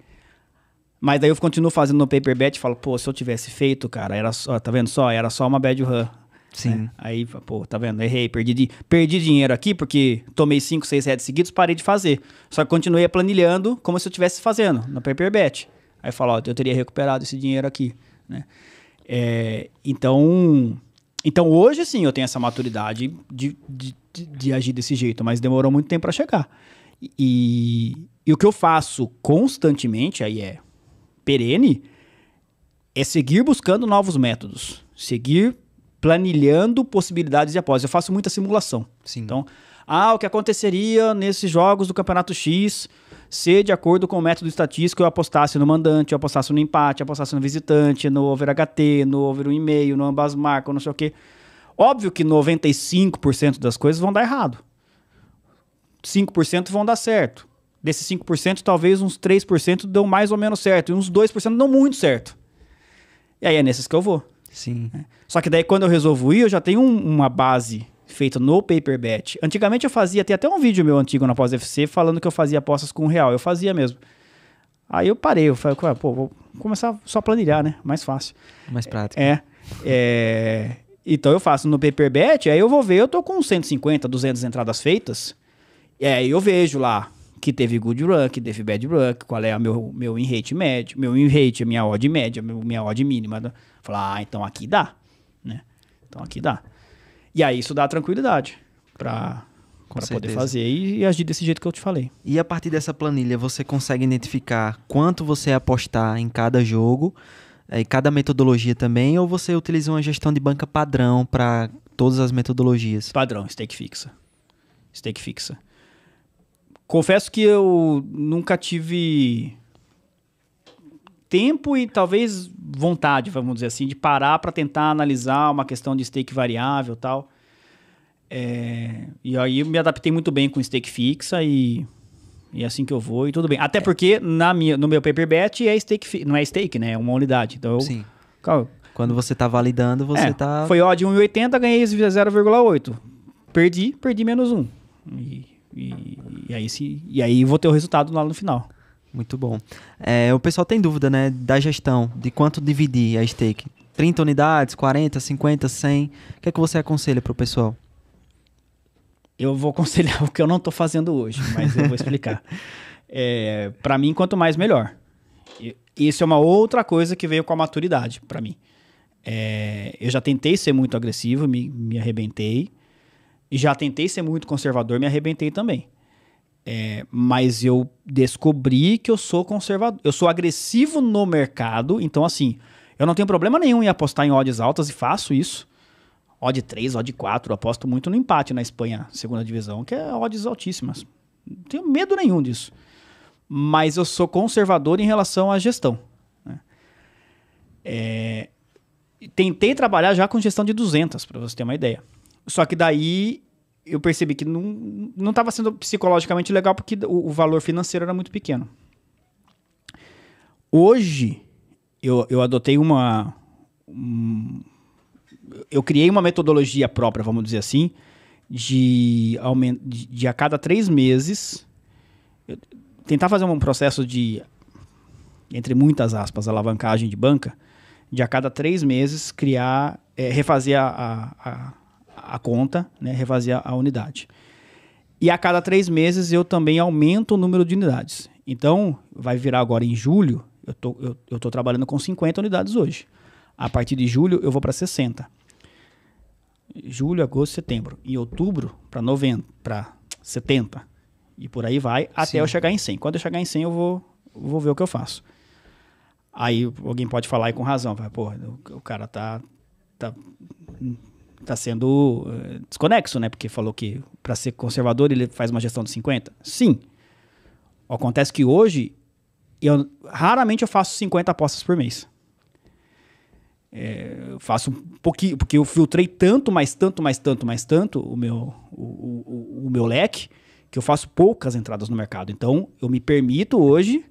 Mas daí eu continuo fazendo no paper bet e falo, pô, se eu tivesse feito, cara, era só, tá vendo só? Era só uma bad run. Sim. É. Aí, pô, tá vendo? Errei, perdi, di perdi dinheiro aqui porque tomei 5, 6 heads seguidos, parei de fazer. Só que continuei planilhando como se eu estivesse fazendo no paper bet. Aí falou, ó, eu teria recuperado esse dinheiro aqui, né? É, então, então hoje sim eu tenho essa maturidade de, de, de, de agir desse jeito, mas demorou muito tempo para chegar. E, e o que eu faço constantemente aí é perene é seguir buscando novos métodos, seguir planilhando possibilidades e após. Eu faço muita simulação. Sim. Então, ah, o que aconteceria nesses jogos do Campeonato X se, de acordo com o método estatístico, eu apostasse no mandante, eu apostasse no empate, eu apostasse no visitante, no over HT, no over 1,5, no ambas marcas, não sei o quê. Óbvio que 95% das coisas vão dar errado. 5% vão dar certo. Desses 5%, talvez uns 3% dão mais ou menos certo, e uns 2% dão muito certo. E aí é nesses que eu vou. Sim. É. Só que daí quando eu resolvo ir, eu já tenho um, uma base feita no paper bet. Antigamente eu fazia, tem até um vídeo meu antigo na pós-FC falando que eu fazia apostas com real. Eu fazia mesmo. Aí eu parei, eu falei, pô, vou começar só a planilhar, né? Mais fácil. Mais prático. É. é então eu faço no paper bet, aí eu vou ver, eu tô com 150, 200 entradas feitas. E aí eu vejo lá, que teve good run, que teve bad run, qual é o meu, meu win rate médio, meu win rate, minha odd média, minha odd mínima. Né? Falar, ah, então aqui dá, né? Então aqui dá. E aí isso dá tranquilidade para para poder fazer e, e, agir desse jeito que eu te falei. E a partir dessa planilha você consegue identificar quanto você apostar em cada jogo eh, e cada metodologia também, ou você utiliza uma gestão de banca padrão para todas as metodologias? Padrão, stake fixa. Stake fixa. Confesso que eu nunca tive tempo e talvez vontade, vamos dizer assim, de parar para tentar analisar uma questão de stake variável tal. É, e aí eu me adaptei muito bem com stake fixa e, e é assim que eu vou e tudo bem. Até é. porque na minha, no meu paper bet é stake, não é stake, né? É uma unidade. Então eu, Sim. Calma. Quando você está validando, você está é, foi Foi odd 1,80, ganhei 0,8. Perdi, perdi menos 1. E e, e, aí, se, e aí vou ter o resultado lá no final. Muito bom. É, o pessoal tem dúvida, né, da gestão, de quanto dividir a stake? 30 unidades, 40, 50, 100? O que é que você aconselha para o pessoal? Eu vou aconselhar o que eu não estou fazendo hoje, mas eu vou explicar. é, para mim, quanto mais, melhor. Isso é uma outra coisa que veio com a maturidade para mim. É, eu já tentei ser muito agressivo, me, me arrebentei, e já tentei ser muito conservador, me arrebentei também. É, mas eu descobri que eu sou conservador. Eu sou agressivo no mercado, então assim, eu não tenho problema nenhum em apostar em odds altas e faço isso. Odd 3, odd 4, aposto muito no empate na Espanha, segunda divisão, que é odds altíssimas. Não tenho medo nenhum disso. Mas eu sou conservador em relação à gestão. Né? É, tentei trabalhar já com gestão de 200, para você ter uma ideia. Só que daí eu percebi que não, não sendo psicologicamente legal porque o, o valor financeiro era muito pequeno. Hoje, eu, eu adotei uma. Um, eu criei uma metodologia própria, vamos dizer assim, de, de, de a cada três meses. tentar fazer um processo de, entre muitas aspas, alavancagem de banca, de a cada três meses criar, é, refazer a, a, a a conta, né, refazer a, unidade. E a cada três meses eu também aumento o número de unidades. Então, vai virar agora em julho, eu tô, eu, eu tô trabalhando com 50 unidades hoje. A partir de julho eu vou para 60. Julho, agosto, setembro. Em outubro, para para 70. E por aí vai, até Sim. eu chegar em 100. Quando eu chegar em 100, eu vou, vou ver o que eu faço. Aí alguém pode falar aí com razão, vai, pô, o cara tá, tá está sendo eh, desconexo, né? Porque falou que para ser conservador ele faz uma gestão de 50. Sim. Acontece que hoje eu raramente eu faço 50 apostas por mês. É, eu faço um pouquinho, porque eu filtrei tanto, mais tanto, mais tanto, mais tanto o meu, o, o, o meu leque, que eu faço poucas entradas no mercado. Então, eu me permito hoje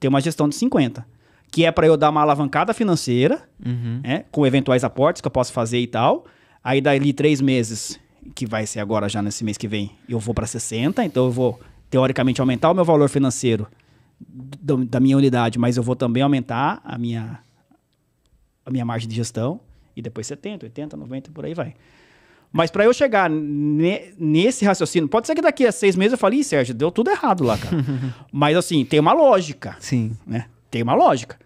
ter uma gestão de 50 que é para eu dar uma alavancada financeira, uhum. né, com eventuais aportes que eu posso fazer e tal, Aí dali três meses, que vai ser agora já nesse mês que vem, eu vou para 60, então eu vou teoricamente aumentar o meu valor financeiro do, da minha unidade, mas eu vou também aumentar a minha a minha margem de gestão e depois 70, 80, 90 por aí vai. Mas para eu chegar ne, nesse raciocínio, pode ser que daqui a seis meses eu fale, Ih, Sérgio, deu tudo errado lá, cara. mas assim, tem uma lógica. Sim. Né? Tem uma lógica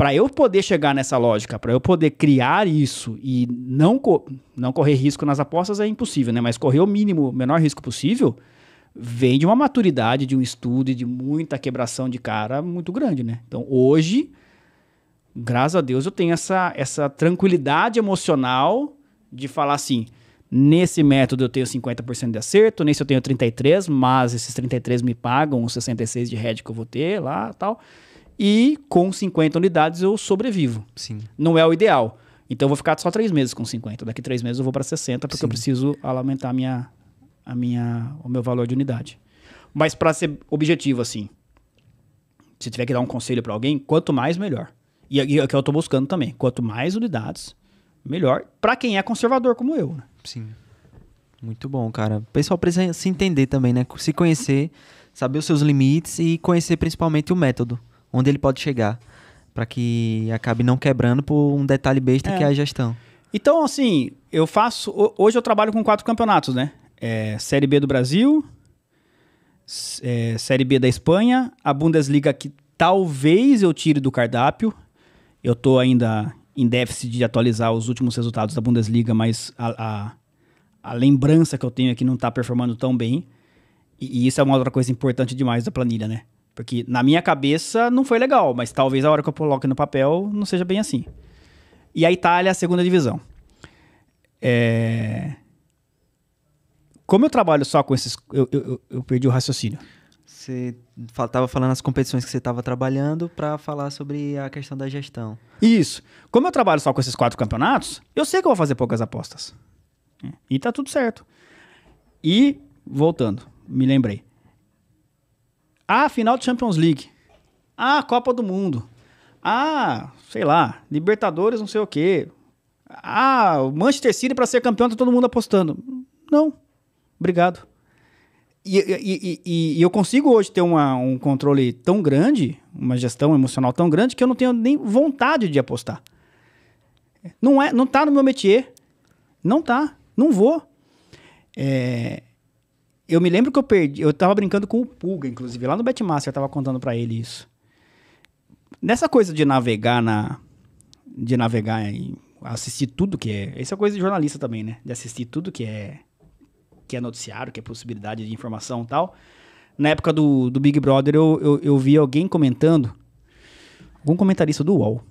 para eu poder chegar nessa lógica, para eu poder criar isso e não, co não correr risco nas apostas é impossível, né? Mas correr o mínimo, o menor risco possível, vem de uma maturidade, de um estudo e de muita quebração de cara muito grande, né? Então hoje, graças a Deus, eu tenho essa, essa tranquilidade emocional de falar assim. Nesse método eu tenho 50% de acerto, nesse eu tenho 33, mas esses 33 me pagam os 66 de head que eu vou ter lá, tal e com 50 unidades eu sobrevivo. Sim. Não é o ideal. Então eu vou ficar só três meses com 50. Daqui três meses eu vou para 60 porque Sim. eu preciso aumentar a minha, a minha, o meu valor de unidade. Mas para ser objetivo assim, se tiver que dar um conselho para alguém, quanto mais melhor. E é, é o que eu estou buscando também. Quanto mais unidades, melhor. Para quem é conservador como eu. Né? Sim. Muito bom, cara. O pessoal precisa se entender também, né? Se conhecer, saber os seus limites e conhecer principalmente o método onde ele pode chegar para que acabe não quebrando por um detalhe besta é. que é a gestão. Então, assim, eu faço. Hoje eu trabalho com quatro campeonatos, né? É, Série B do Brasil, é, Série B da Espanha, a Bundesliga que talvez eu tire do cardápio. Eu tô ainda em déficit de atualizar os últimos resultados da Bundesliga, mas a, a, a lembrança que eu tenho é que não tá performando tão bem. E, e isso é uma outra coisa importante demais da planilha, né? Porque na minha cabeça não foi legal, mas talvez a hora que eu coloque no papel não seja bem assim. E a Itália, é a segunda divisão. É... Como eu trabalho só com esses. Eu, eu, eu perdi o raciocínio. Você estava falando as competições que você estava trabalhando para falar sobre a questão da gestão. Isso. Como eu trabalho só com esses quatro campeonatos, eu sei que eu vou fazer poucas apostas. É, e tá tudo certo. E, voltando, me lembrei. Ah, final de Champions League. Ah, Copa do Mundo. Ah, sei lá, Libertadores, não sei o quê. Ah, o Manchester City para ser campeão tá todo mundo apostando. Não. Obrigado. E, e, e, e eu consigo hoje ter uma, um controle tão grande, uma gestão emocional tão grande, que eu não tenho nem vontade de apostar. Não, é, não tá no meu métier. Não tá. Não vou. É, eu me lembro que eu perdi. Eu tava brincando com o Pulga, inclusive. Lá no Betmaster eu tava contando para ele isso. Nessa coisa de navegar na. De navegar e assistir tudo que é. Essa é coisa de jornalista também, né? De assistir tudo que é. Que é noticiário, que é possibilidade de informação e tal. Na época do, do Big Brother, eu, eu, eu vi alguém comentando. Algum comentarista do UOL.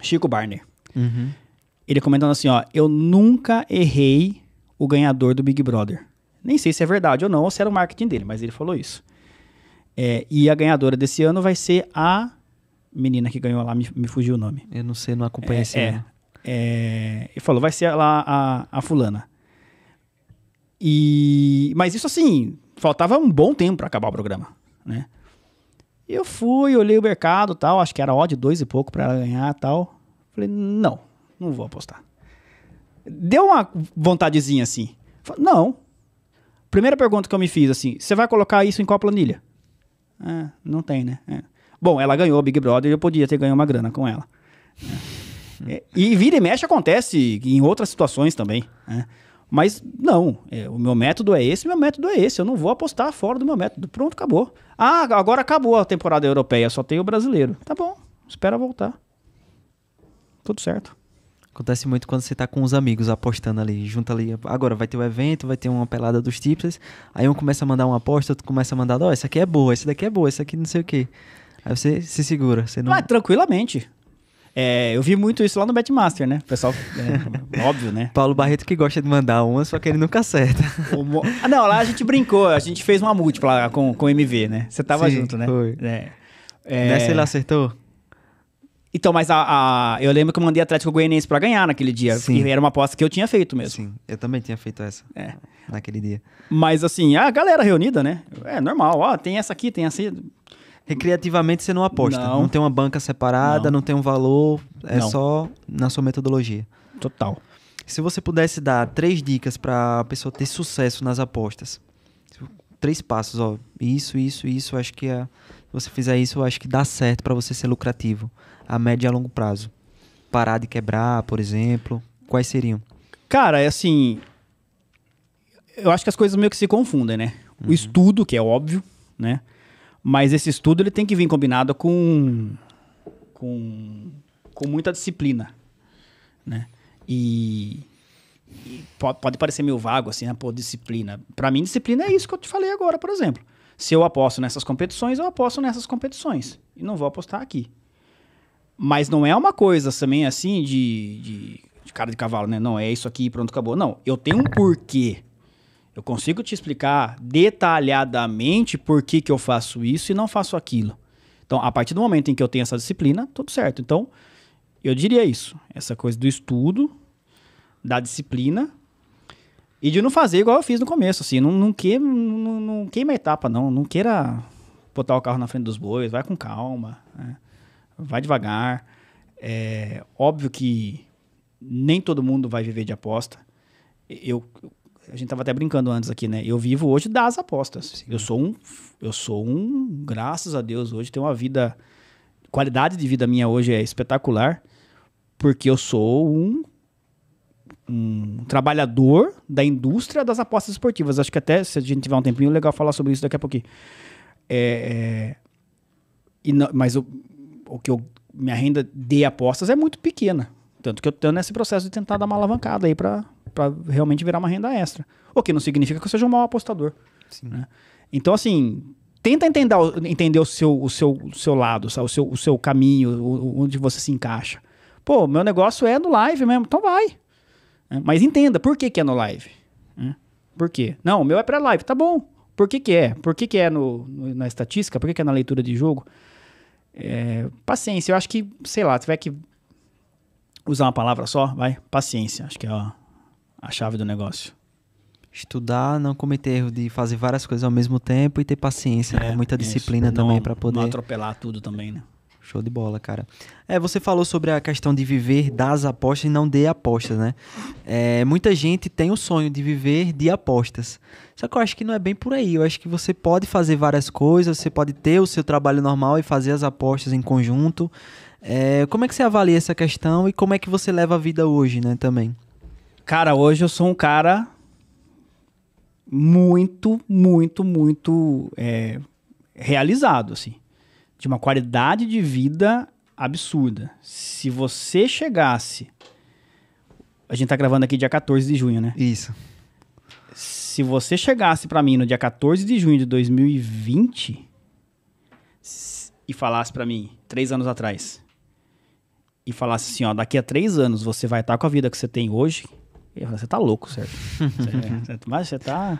Chico Barney. Uhum. Ele comentando assim: ó, eu nunca errei o ganhador do Big Brother. Nem sei se é verdade ou não, ou se era o marketing dele, mas ele falou isso. É, e a ganhadora desse ano vai ser a menina que ganhou lá, me, me fugiu o nome. Eu não sei, não acompanhei é, esse é, É, ele falou, vai ser lá a, a fulana. E, mas isso assim, faltava um bom tempo para acabar o programa, né? Eu fui, olhei o mercado tal, acho que era odd dois e pouco para ela ganhar tal. Falei, não, não vou apostar. Deu uma vontadezinha assim. Falei, não, Primeira pergunta que eu me fiz, assim, você vai colocar isso em qual planilha? É, não tem, né? É. Bom, ela ganhou o Big Brother e eu podia ter ganho uma grana com ela. É. é. E vira e mexe acontece em outras situações também, né? Mas não, é, o meu método é esse, meu método é esse. Eu não vou apostar fora do meu método. Pronto, acabou. Ah, agora acabou a temporada europeia, só tem o brasileiro. Tá bom, espera voltar. Tudo certo. Acontece muito quando você tá com os amigos apostando ali, junta ali, agora vai ter o um evento, vai ter uma pelada dos tipsters, aí um começa a mandar uma aposta, outro começa a mandar, ó, oh, essa aqui é boa, essa daqui é boa, essa aqui não sei o quê. Aí você se segura, você não... Ah, tranquilamente. É, eu vi muito isso lá no Betmaster, né? O pessoal, é, óbvio, né? Paulo Barreto que gosta de mandar uma, só que ele nunca acerta. Mo... Ah, não, lá a gente brincou, a gente fez uma múltipla com, com o MV, né? Você tava Sim, junto, né? Foi. É, é. Nessa ele acertou? Então, mas a, a, eu lembro que eu mandei Atlético Goianiense para ganhar naquele dia. Sim. E era uma aposta que eu tinha feito mesmo. Sim, eu também tinha feito essa. É. Naquele dia. Mas assim, a galera reunida, né? É normal. Ó, tem essa aqui, tem essa. Recreativamente você não aposta. Não, não tem uma banca separada, não, não tem um valor. É não. só na sua metodologia. Total. Se você pudesse dar três dicas para a pessoa ter sucesso nas apostas. Três passos, ó. Isso, isso, isso. Acho que é se você fizer isso, eu acho que dá certo para você ser lucrativo a médio e a longo prazo. Parar de quebrar, por exemplo, quais seriam? Cara, é assim, eu acho que as coisas meio que se confundem, né? Uhum. O estudo, que é óbvio, né? Mas esse estudo ele tem que vir combinado com com, com muita disciplina, né? E, e pode, parecer meio vago assim, né? Pô, disciplina. Para mim, disciplina é isso que eu te falei agora, por exemplo. Se eu aposto nessas competições, eu aposto nessas competições. E não vou apostar aqui. Mas não é uma coisa também assim de, de, de cara de cavalo, né? Não, é isso aqui e pronto, acabou. Não, eu tenho um porquê. Eu consigo te explicar detalhadamente por que, que eu faço isso e não faço aquilo. Então, a partir do momento em que eu tenho essa disciplina, tudo certo. Então, eu diria isso. Essa coisa do estudo, da disciplina e de não fazer igual eu fiz no começo, assim, não, não, queima, não, não queima a etapa, não. Não queira botar o carro na frente dos bois, vai com calma, né? vai devagar. É óbvio que nem todo mundo vai viver de aposta. Eu, a gente tava até brincando antes aqui, né? Eu vivo hoje das apostas. Sim. Eu sou um, eu sou um, graças a Deus, hoje tenho uma vida, qualidade de vida minha hoje é espetacular, porque eu sou um um trabalhador da indústria das apostas esportivas. Acho que até, se a gente tiver um tempinho, legal falar sobre isso daqui a pouquinho. É, é, não, mas o, o que eu, minha renda de apostas é muito pequena. Tanto que eu estou nesse processo de tentar dar uma alavancada aí para realmente virar uma renda extra. O que não significa que eu seja um mau apostador. Né? Então, assim, tenta entender, entender o, seu, o, seu, o seu lado, sabe? O, seu, o seu caminho, onde você se encaixa. Pô, meu negócio é no live mesmo, então vai. Né? Mas entenda, por que, que é no live? Né? Por quê? Não, o meu é para live, tá bom. Por que, que é? Por que, que é no, na estatística? Por que, que é na leitura de jogo? É, paciência, eu acho que, sei lá, tiver que usar uma palavra só, vai. Paciência, acho que é a, a chave do negócio. Estudar, não cometer erro de fazer várias coisas ao mesmo tempo e ter paciência, né? é, né? muita disciplina também para poder. Não atropelar tudo também, né? Show de bola, cara. É, você falou sobre a questão de viver das apostas e não de apostas, né? É, muita gente tem o sonho de viver de apostas. Só que eu acho que não é bem por aí. Eu acho que você pode fazer várias coisas, você pode ter o seu trabalho normal e fazer as apostas em conjunto. É, como é que você avalia essa questão e como é que você leva a vida hoje, né, também? Cara, hoje eu sou um cara muito, muito, muito é, realizado, assim de uma qualidade de vida absurda. Se você chegasse. A gente tá gravando aqui dia 14 de junho, né? Isso. Se você chegasse para mim no dia 14 de junho de 2020 e falasse para mim, três anos atrás, e falasse assim, ó, daqui a três anos você vai estar tá com a vida que você tem hoje, eu ia falar, você tá louco, certo? você, é, é, mas você tá...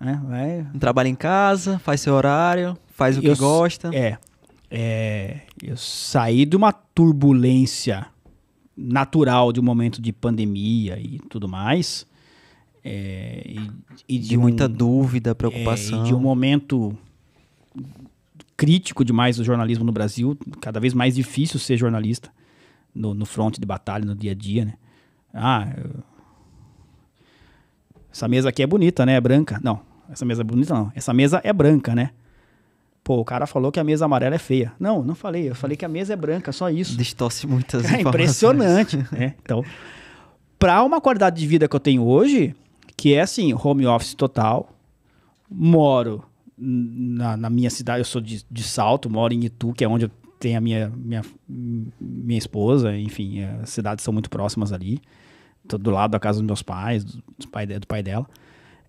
Né, vai... Trabalha em casa, faz seu horário, faz o que eu, gosta. É, é, eu saí de uma turbulência natural de um momento de pandemia e tudo mais. É, e, e, de, de um, muita dúvida, preocupação. É, de um momento crítico demais do jornalismo no Brasil, cada vez mais difícil ser jornalista no, no fronte de batalha, no dia a dia, né? Ah, eu... essa mesa aqui é bonita, né? É branca. Não, essa mesa é bonita não. Essa mesa é branca, né? Pô, o cara falou que a mesa amarela é feia. Não, não falei. Eu falei que a mesa é branca, só isso. Distorce muitas É impressionante. né? Então, para uma qualidade de vida que eu tenho hoje, que é assim, home office total, moro na, na minha cidade, eu sou de, de, Salto, moro em Itu, que é onde tem a minha, minha, minha esposa, enfim, as cidades são muito próximas ali. Tô do lado da casa dos meus pais, do, do pai, do pai dela.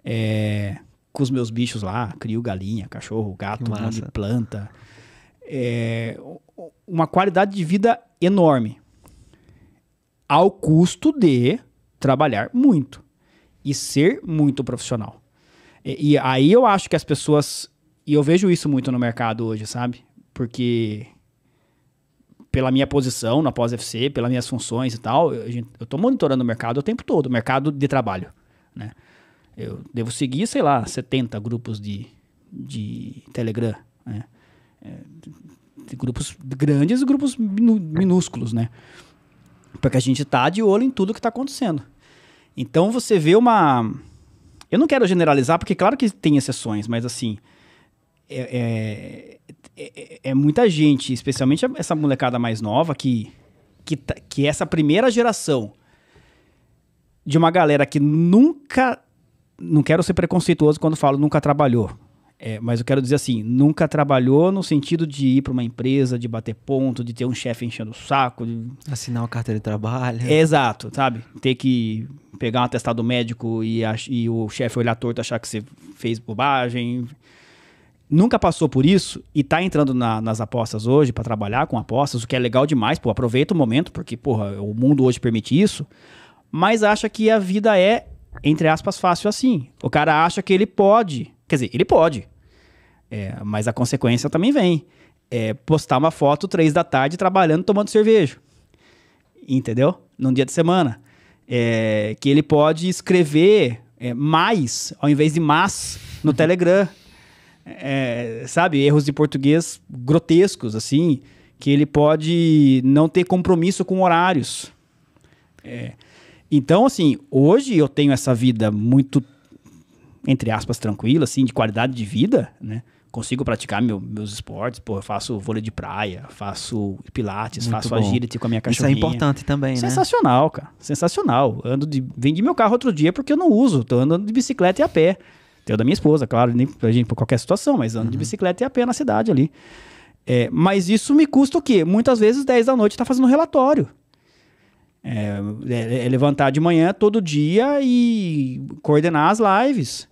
É, com os meus bichos lá, crio galinha, cachorro, gato, um de planta. É, uma qualidade de vida enorme. Ao custo de trabalhar muito e ser muito profissional. E, e aí eu acho que as pessoas. E eu vejo isso muito no mercado hoje, sabe? Porque pela minha posição na pós-FC, pelas minhas funções e tal, eu, eu tô monitorando o mercado o tempo todo, o mercado de trabalho, né? Eu devo seguir, sei lá, 70 grupos de, de Telegram, né? É, grupos grandes e grupos minúsculos, né? Porque a gente tá de olho em tudo que está acontecendo. Então você vê uma. Eu não quero generalizar, porque claro que tem exceções, mas assim. É, é, é, é, é muita gente, especialmente essa molecada mais nova, que, que, tá, que é essa primeira geração de uma galera que nunca não quero ser preconceituoso quando falo nunca trabalhou. É, mas eu quero dizer assim, nunca trabalhou no sentido de ir para uma empresa, de bater ponto, de ter um chefe enchendo o saco. De... Assinar uma carteira de trabalho. É, exato, sabe? Ter que pegar um atestado médico e, e o chefe olhar torto achar que você fez bobagem. Nunca passou por isso e está entrando na, nas apostas hoje para trabalhar com apostas, o que é legal demais, pô, aproveita o momento, porque, porra, o mundo hoje permite isso, mas acha que a vida é entre aspas, fácil assim. O cara acha que ele pode. Quer dizer, ele pode. É, mas a consequência também vem. É postar uma foto três da tarde trabalhando tomando cerveja. Entendeu? Num dia de semana. É, que ele pode escrever é, mais ao invés de mas no Telegram. É, sabe? Erros de português grotescos, assim. Que ele pode não ter compromisso com horários. É. Então, assim, hoje eu tenho essa vida muito, entre aspas, tranquila, assim, de qualidade de vida, né? Consigo praticar meu, meus esportes, pô, eu faço vôlei de praia, faço pilates, muito faço bom. agility com a minha cachorrinha. Isso é importante também, né? Sensacional, né? cara. Sensacional. Ando de... Vendi meu carro outro dia porque eu não uso. Tô andando de bicicleta e a pé. teu da minha esposa, claro, nem pra gente, por qualquer situação, mas ando uhum. de bicicleta e a pé na cidade ali. É, mas isso me custa o quê? Muitas vezes 10 da noite tá fazendo relatório. É, é, é, levantar de manhã todo dia e coordenar as lives.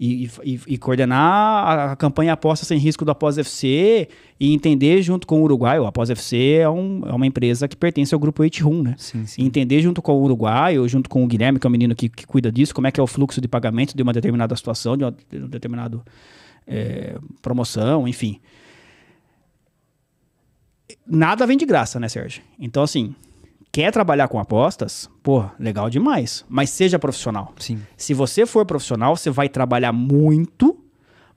E, e, e coordenar a, a campanha aposta sem risco do Após FC e entender junto com o Uruguai. O Após FC é, um, é uma empresa que pertence ao grupo eight né? Sim, sim. entender junto com o Uruguai ou junto com o Guilherme, que é o menino que, que, cuida disso, como é que é o fluxo de pagamento de uma determinada situação, de, uma, de um determinado é, promoção, enfim. Nada vem de graça, né, Sérgio? Então, assim, Quer trabalhar com apostas? Pô, legal demais. Mas seja profissional. Sim. Se você for profissional, você vai trabalhar muito,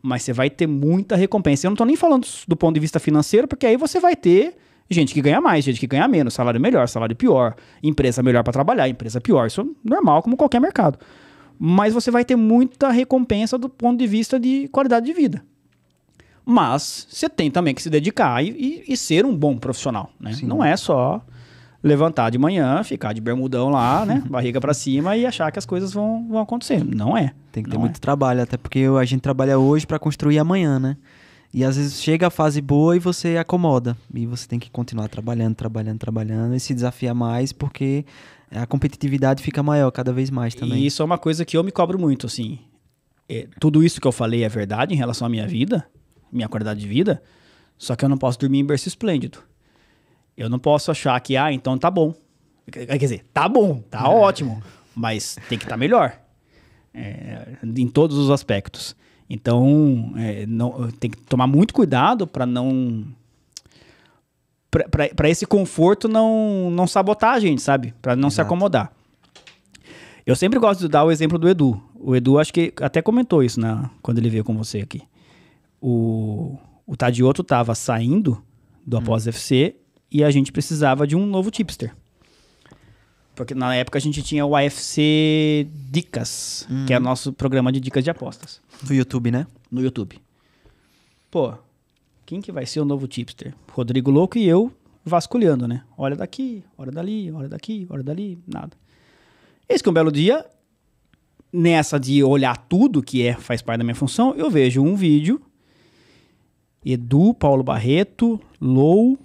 mas você vai ter muita recompensa. Eu não tô nem falando do ponto de vista financeiro, porque aí você vai ter gente que ganha mais, gente que ganha menos, salário melhor, salário pior, empresa melhor para trabalhar, empresa pior. Isso é normal, como qualquer mercado. Mas você vai ter muita recompensa do ponto de vista de qualidade de vida mas você tem também que se dedicar e, e, e ser um bom profissional. Né? Não é só levantar de manhã, ficar de bermudão lá, né? Barriga para cima e achar que as coisas vão, vão acontecer. Não é. Tem que ter muito é. trabalho, até porque a gente trabalha hoje para construir amanhã, né? E às vezes chega a fase boa e você acomoda. E você tem que continuar trabalhando, trabalhando, trabalhando e se desafiar mais, porque a competitividade fica maior cada vez mais também. E isso é uma coisa que eu me cobro muito, assim. É, tudo isso que eu falei é verdade em relação à minha vida, minha qualidade de vida, só que eu não posso dormir em berço esplêndido. Eu não posso achar que, ah, então tá bom. Quer dizer, tá bom, tá é. ótimo, mas tem que estar tá melhor. É, em todos os aspectos. Então, é, não, tem que tomar muito cuidado para não. para esse conforto não, não sabotar a gente, sabe? Para não Exato. se acomodar. Eu sempre gosto de dar o exemplo do Edu. O Edu, acho que até comentou isso quando ele veio com você aqui. O, o Tadioto estava saindo do hum. Após FC e a gente precisava de um novo tipster. Porque na época a gente tinha o AFC Dicas, hum. que é o hum. nosso programa de dicas de apostas. No YouTube, né? No YouTube. Pô, quem que vai ser o novo tipster? Rodrigo Louco e eu vasculhando, né? Olha daqui, olha dali, olha daqui, olha dali, nada. Esse que é um belo dia, nessa de olhar tudo, que é faz parte da minha função, eu vejo um vídeo Edu, Paulo Barreto, Lou,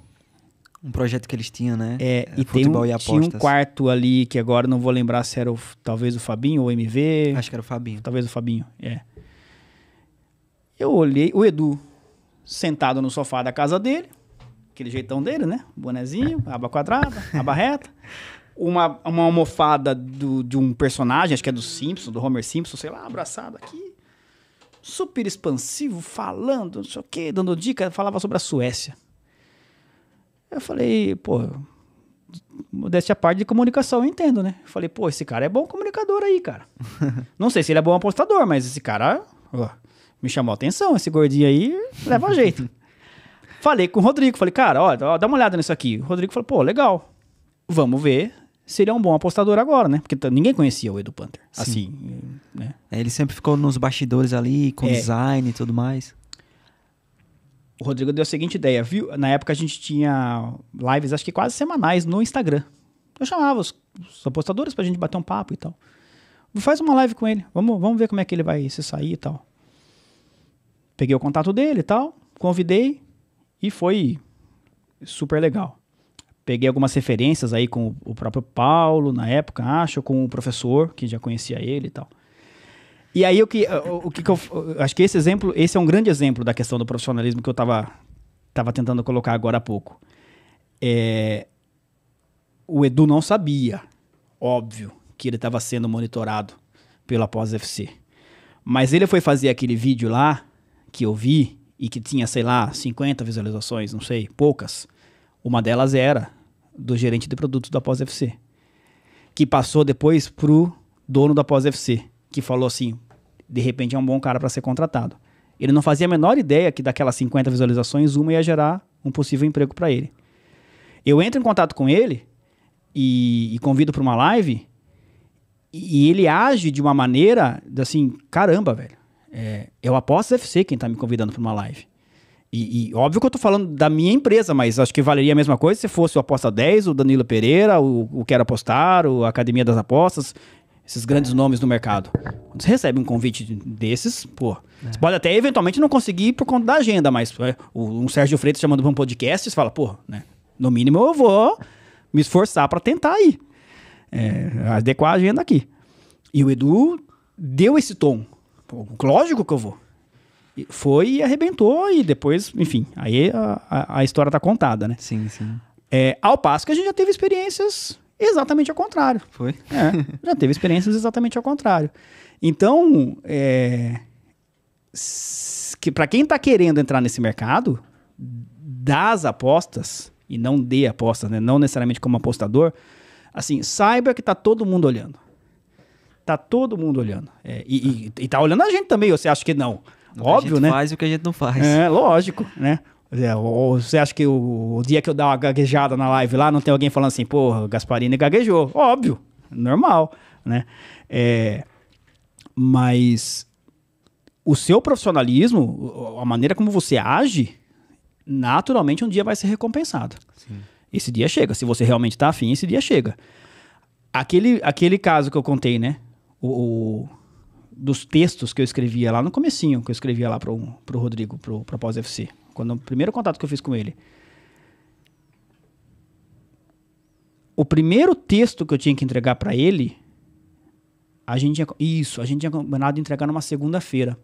um projeto que eles tinham, né? É, é e futebol tem um, e apostas. tinha um quarto ali que agora não vou lembrar se era o, talvez o Fabinho ou o MV. Acho que era o Fabinho. Talvez o Fabinho, é. Eu olhei, o Edu sentado no sofá da casa dele, aquele jeitão dele, né? Bonezinho, aba quadrada, aba reta. Uma, uma almofada do, de um personagem, acho que é do Simpson, do Homer Simpson, sei lá, abraçado aqui. Super expansivo, falando, não sei o quê, dando dica, falava sobre a Suécia. Eu falei, pô, modéstia a parte de comunicação, eu entendo, né? Eu falei, pô, esse cara é bom comunicador aí, cara. Não sei se ele é bom apostador, mas esse cara ó, me chamou a atenção. Esse gordinho aí leva jeito. falei com o Rodrigo, falei, cara, ó, dá uma olhada nisso aqui. O Rodrigo falou, pô, legal. Vamos ver se ele é um bom apostador agora, né? Porque ninguém conhecia o Edu Panther, Sim. assim, né? É, ele sempre ficou nos bastidores ali, com é. design e tudo mais o Rodrigo deu a seguinte ideia, viu? Na época a gente tinha lives, acho que quase semanais, no Instagram. Eu chamava os, os apostadores pra gente bater um papo e tal. Faz uma live com ele, vamos, vamos ver como é que ele vai se sair e tal. Peguei o contato dele e tal, convidei e foi super legal. Peguei algumas referências aí com o próprio Paulo, na época, acho, com o professor, que já conhecia ele e tal. E aí o que, o, o que, que eu acho que esse exemplo, esse é um grande exemplo da questão do profissionalismo que eu estava tava tentando colocar agora há pouco. É, o Edu não sabia, óbvio, que ele estava sendo monitorado pelo Após fc Mas ele foi fazer aquele vídeo lá que eu vi e que tinha, sei lá, 50 visualizações, não sei, poucas. Uma delas era do gerente de produtos da Após fc que passou depois pro dono da Após fc que falou assim: de repente é um bom cara para ser contratado. Ele não fazia a menor ideia que daquelas 50 visualizações, uma ia gerar um possível emprego para ele. Eu entro em contato com ele e, e convido para uma live e, ele age de uma maneira assim: caramba, velho, é, eu aposto FC quem tá me convidando para uma live. E, e, óbvio que eu tô falando da minha empresa, mas acho que valeria a mesma coisa se fosse o Aposta 10, o Danilo Pereira, o, o Quero Apostar, o Academia das Apostas, esses grandes nomes do mercado. Quando você recebe um convite desses, pô. É. Você pode até eventualmente não conseguir por conta da agenda, mas é, um Sérgio Freitas chamando pra um podcast, você fala, pô, né? No mínimo eu vou me esforçar para tentar aí. É, adequar a agenda aqui. E o Edu deu esse tom. Pô, lógico que eu vou. E foi e arrebentou, e depois, enfim, aí a, a, a história tá contada, né? Sim, sim. É, ao passo que a gente já teve experiências Exatamente ao contrário. Foi? É, já teve experiências exatamente ao contrário. Então, é, que para quem está querendo entrar nesse mercado, das apostas, e não de apostas, né? não necessariamente como apostador, assim, saiba que está todo mundo olhando. está todo mundo olhando. É, e, está olhando a gente também, você acha que não? Óbvio, né? faz o que a gente não faz. É, lógico, né? É, ou você acha que o, o, dia que eu dar uma gaguejada na live lá, não tem alguém falando assim, porra, Gasparini gaguejou. Óbvio, normal, né? É, mas o seu profissionalismo, a maneira como você age, naturalmente um dia vai ser recompensado. Sim. Esse dia chega. Se você realmente tá afim, esse dia chega. Aquele, aquele caso que eu contei, né? o, o dos textos que eu escrevia lá no comecinho, que eu escrevia lá pro, pro Rodrigo, pro, pro Pós-FC. Quando o primeiro contato que eu fiz com ele. O primeiro texto que eu tinha que entregar para ele, a gente tinha, isso, a gente tinha combinado de entregar numa segunda-feira.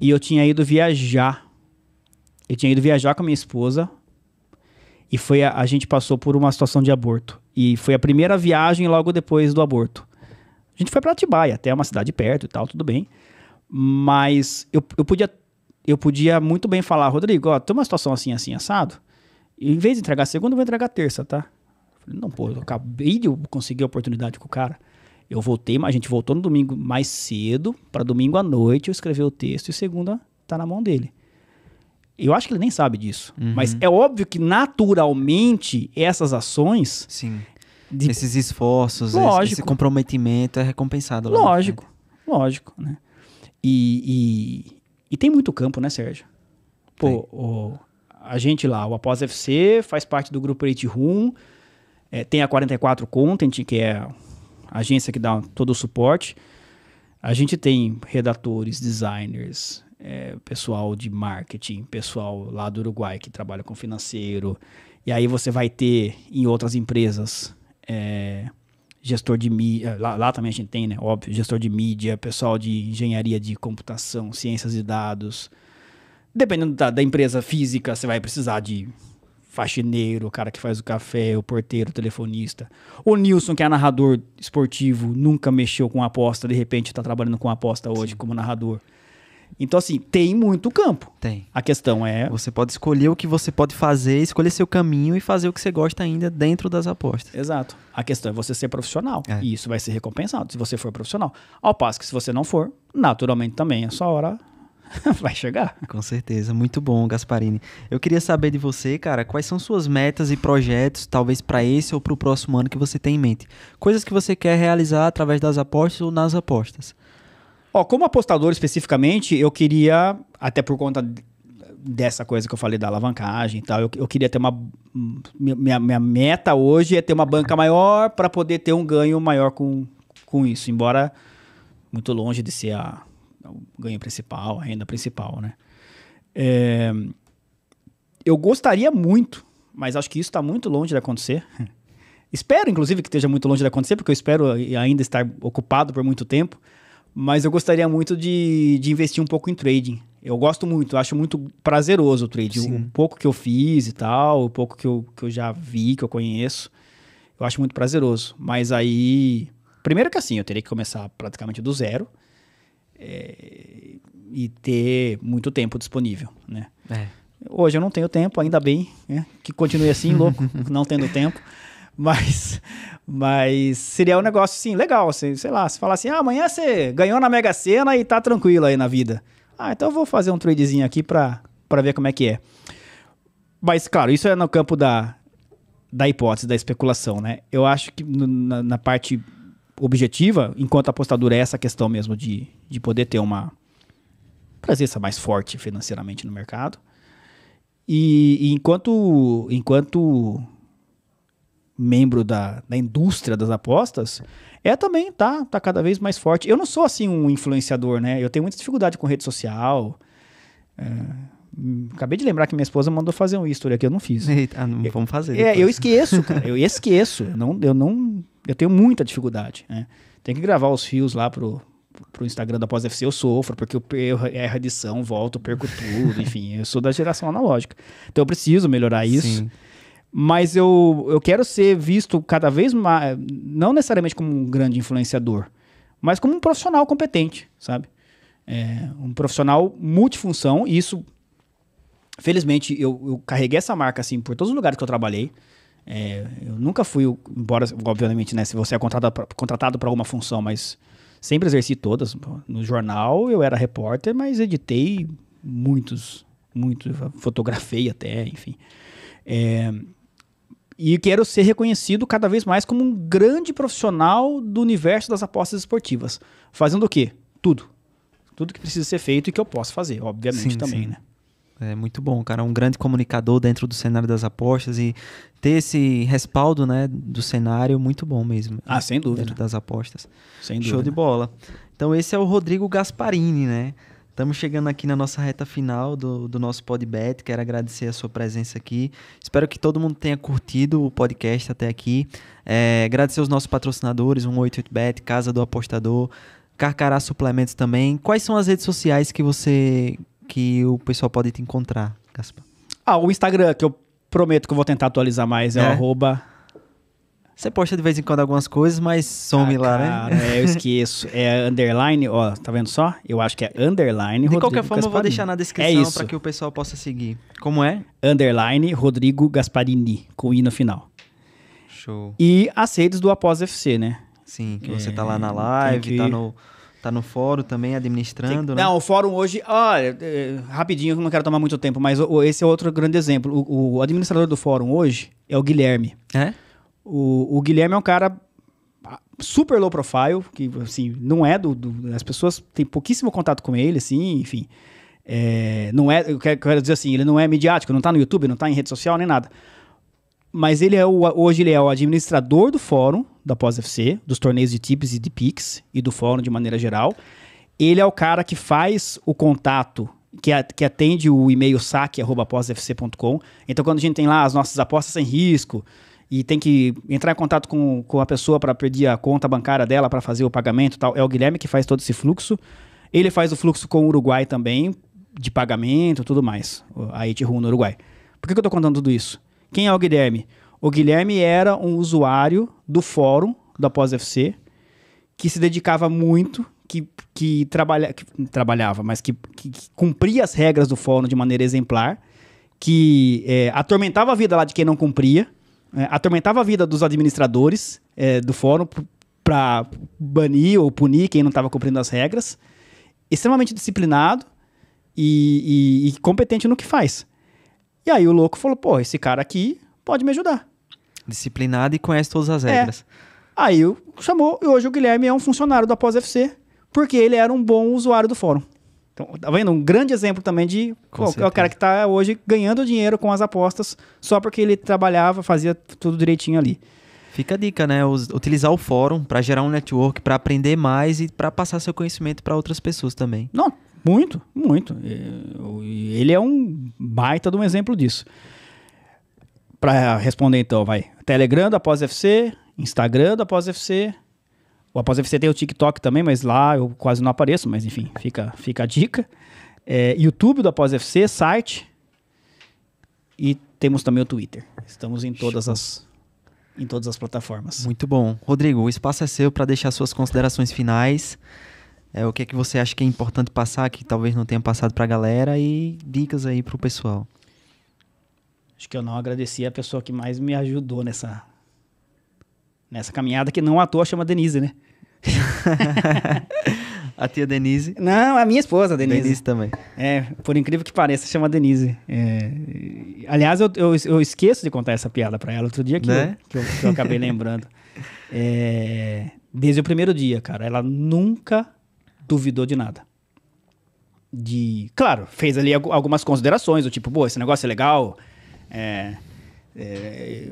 E eu tinha ido viajar. Eu tinha ido viajar com a minha esposa. E foi a, a gente passou por uma situação de aborto. E foi a primeira viagem logo depois do aborto. A gente foi para Atibaia, até uma cidade perto e tal, tudo bem. Mas eu, eu podia eu podia muito bem falar, Rodrigo, ó, tem uma situação assim, assim, assado. E em vez de entregar segunda, eu vou entregar terça, tá? Falei, não, pô, eu acabei de conseguir a oportunidade com o cara. Eu voltei, a gente voltou no domingo mais cedo, para domingo à noite eu escrevi o texto e segunda tá na mão dele. Eu acho que ele nem sabe disso. Uhum. Mas é óbvio que naturalmente essas ações. Sim. De... Esses esforços, lógico, esse comprometimento é recompensado. lógico, lógico, né? E, e tem muito campo, né, Sérgio? Pô, o, a gente lá, o Após FC, faz parte do grupo Eight Room, é, tem a 44 Content, que é a agência que dá todo o suporte. A gente tem redatores, designers, é, pessoal de marketing, pessoal lá do Uruguai que trabalha com financeiro. E aí você vai ter em outras empresas é, gestor de mídia, eh, lá, lá, também a gente tem, né? Óbvio, gestor de mídia, pessoal de engenharia de computação, ciências de dados. Dependendo da, da empresa física, você vai precisar de faxineiro, o cara que faz o café, o porteiro, o telefonista. O Nilson, que é narrador esportivo, nunca mexeu com aposta, de repente está trabalhando com aposta hoje Sim. como narrador. Então, assim, tem muito campo. Tem. A questão é. Você pode escolher o que você pode fazer, escolher seu caminho e fazer o que você gosta ainda dentro das apostas. Exato. A questão é você ser profissional. É. E isso vai ser recompensado se você for profissional. Ao passo que, se você não for, naturalmente também, a sua hora vai chegar. Com certeza. Muito bom, Gasparini. Eu queria saber de você, cara, quais são suas metas e projetos, talvez para esse ou para o próximo ano que você tem em mente? Coisas que você quer realizar através das apostas ou nas apostas? Ó, como apostador especificamente, eu queria, até por conta dessa coisa que eu falei da alavancagem e tal, eu, eu queria ter uma. Minha, minha meta hoje é ter uma banca maior para poder ter um ganho maior com, com isso, embora muito longe de ser a, o ganho principal, a renda principal, né? É, eu gostaria muito, mas acho que isso está muito longe de acontecer. espero, inclusive, que esteja muito longe de acontecer, porque eu espero ainda estar ocupado por muito tempo mas eu gostaria muito de, de investir um pouco em trading. Eu gosto muito, acho muito prazeroso o trading. Sim. O pouco que eu fiz e tal, o pouco que eu, que eu já vi, que eu conheço, eu acho muito prazeroso. Mas aí, primeiro que assim, eu teria que começar praticamente do zero é, e ter muito tempo disponível, né? É. Hoje eu não tenho tempo, ainda bem, né? que continue assim, louco, não tendo tempo. Mas, mas seria um negócio, assim, legal. Assim, sei lá, se falar assim, ah, amanhã você ganhou na Mega Sena e tá tranquilo aí na vida. Ah, então eu vou fazer um tradezinho aqui para ver como é que é. Mas, claro, isso é no campo da, da hipótese, da especulação, né? Eu acho que na, na parte objetiva, enquanto apostador, é essa questão mesmo de, de poder ter uma presença mais forte financeiramente no mercado. E, e enquanto, enquanto membro da, da indústria das apostas, é também, tá, tá cada vez mais forte. Eu não sou assim um influenciador, né? Eu tenho muita dificuldade com rede social. É, acabei de lembrar que minha esposa mandou fazer um history aqui, eu não fiz. Eita, ah, não, vamos fazer. É, eu esqueço, cara, eu esqueço. Eu não, eu não, eu tenho muita dificuldade, né? que gravar os fios lá pro, pro Instagram da Pós FC, eu sofro, porque eu erro a edição, volto, perco tudo, enfim, eu sou da geração analógica. Então eu preciso melhorar isso. Sim mas eu, eu quero ser visto cada vez mais, não necessariamente como um grande influenciador, mas como um profissional competente, sabe? É, um profissional multifunção, e isso, felizmente, eu, eu, carreguei essa marca assim por todos os lugares que eu trabalhei. É, eu nunca fui, embora, obviamente, né, se você é contratado, contratado para alguma função, mas sempre exerci todas. No jornal eu era repórter, mas editei muitos, muitos, fotografei até, enfim. É, e quero ser reconhecido cada vez mais como um grande profissional do universo das apostas esportivas. Fazendo o quê? Tudo. Tudo que precisa ser feito e que eu posso fazer, obviamente, sim, também, sim. né? É muito bom, cara. Um grande comunicador dentro do cenário das apostas e ter esse respaldo, né, do cenário, muito bom mesmo. Ah, sem dúvida. Dentro das apostas. Sem dúvida. Show de bola. Então esse é o Rodrigo Gasparini, né? Estamos chegando aqui na nossa reta final do, do nosso podbet. Quero agradecer a sua presença aqui. Espero que todo mundo tenha curtido o podcast até aqui. É, agradecer os nossos patrocinadores, 188bet, Casa do Apostador, Carcará Suplementos também. Quais são as redes sociais que você que o pessoal pode te encontrar, Gaspar? Ah, o Instagram que eu prometo que eu vou tentar atualizar mais é, é? o arroba você posta de vez em quando algumas coisas, mas some ah, lá, né? cara, né? É, eu esqueço. É underline, ó, tá vendo só? Eu acho que é underline. De Rodrigo qualquer forma, Gasparini. eu vou deixar na descrição é para que o pessoal possa seguir. Como é? Underline Rodrigo Gasparini, com I no final. Show. E as redes do Após FC, né? Sim, que é, você tá é, lá na live, que... tá no. Tá no fórum também administrando, que... né? Não, o fórum hoje, olha, é, rapidinho, não quero tomar muito tempo, mas esse é outro grande exemplo. O, o administrador do fórum hoje é o Guilherme. É? O, o Guilherme é um cara ah, super low profile, que assim, não é do, do As pessoas têm pouquíssimo contato com ele, assim, enfim. É, não é, eu quero, quero, dizer assim, ele não é midiático, não tá no YouTube, não tá em rede social nem nada. Mas ele é o, hoje ele é o administrador do fórum da Pós-FC, dos torneios de tips e de Pix e do fórum de maneira geral. Ele é o cara que faz o contato, que, a, que atende o e-mail saque@posfc.com. Então quando a gente tem lá as nossas apostas sem risco, e tem que entrar em contato com, com a pessoa para pedir a conta bancária dela para fazer o pagamento tal. É o Guilherme que faz todo esse fluxo. Ele faz o fluxo com o Uruguai também, de pagamento tudo mais. A Itiru no Uruguai. Por que, que eu estou contando tudo isso? Quem é o Guilherme? O Guilherme era um usuário do fórum da Pós-FC que se dedicava muito, que, que, trabalha, que trabalhava, mas que, que, que, cumpria as regras do fórum de maneira exemplar, que é, atormentava a vida lá de quem não cumpria é, atormentava a vida dos administradores é, do fórum para banir ou punir quem não estava cumprindo as regras, extremamente disciplinado e, e, e competente no que faz. E aí o louco falou: pô, esse cara aqui pode me ajudar. Disciplinado e conhece todas as é. regras. É. Aí chamou, e hoje o Guilherme é um funcionário do Após FC, porque ele era um bom usuário do fórum. Então, tá vendo? Um grande exemplo também de pô, é o cara que está hoje ganhando dinheiro com as apostas só porque ele trabalhava, fazia tudo direitinho ali. Fica a dica, né? Utilizar o fórum para gerar um network, para aprender mais e para passar seu conhecimento para outras pessoas também. Não, muito, muito. Ele é um baita de um exemplo disso. Para responder então, vai. Telegram após FC, Instagram após FC, o Após FC tem o TikTok também, mas lá eu quase não apareço, mas enfim, fica, fica a dica. É, YouTube do Após FC, site. E temos também o Twitter. Estamos em todas Show. as em todas as plataformas. Muito bom. Rodrigo, o espaço é seu para deixar suas considerações finais. É, o que é que você acha que é importante passar, que talvez não tenha passado para a galera, e dicas aí para o pessoal. Acho que eu não agradeci a pessoa que mais me ajudou nessa, nessa caminhada que não à toa chama Denise, né? a tia Denise? Não, a minha esposa, a Denise. Denise também. É, por incrível que pareça, chama Denise. É... Aliás, eu, eu, eu, esqueço de contar essa piada para ela outro dia que, né? eu, que, eu, que eu acabei lembrando. É... Desde o primeiro dia, cara, ela nunca duvidou de nada. De, claro, fez ali algumas considerações, do tipo, pô, esse negócio é legal, é... é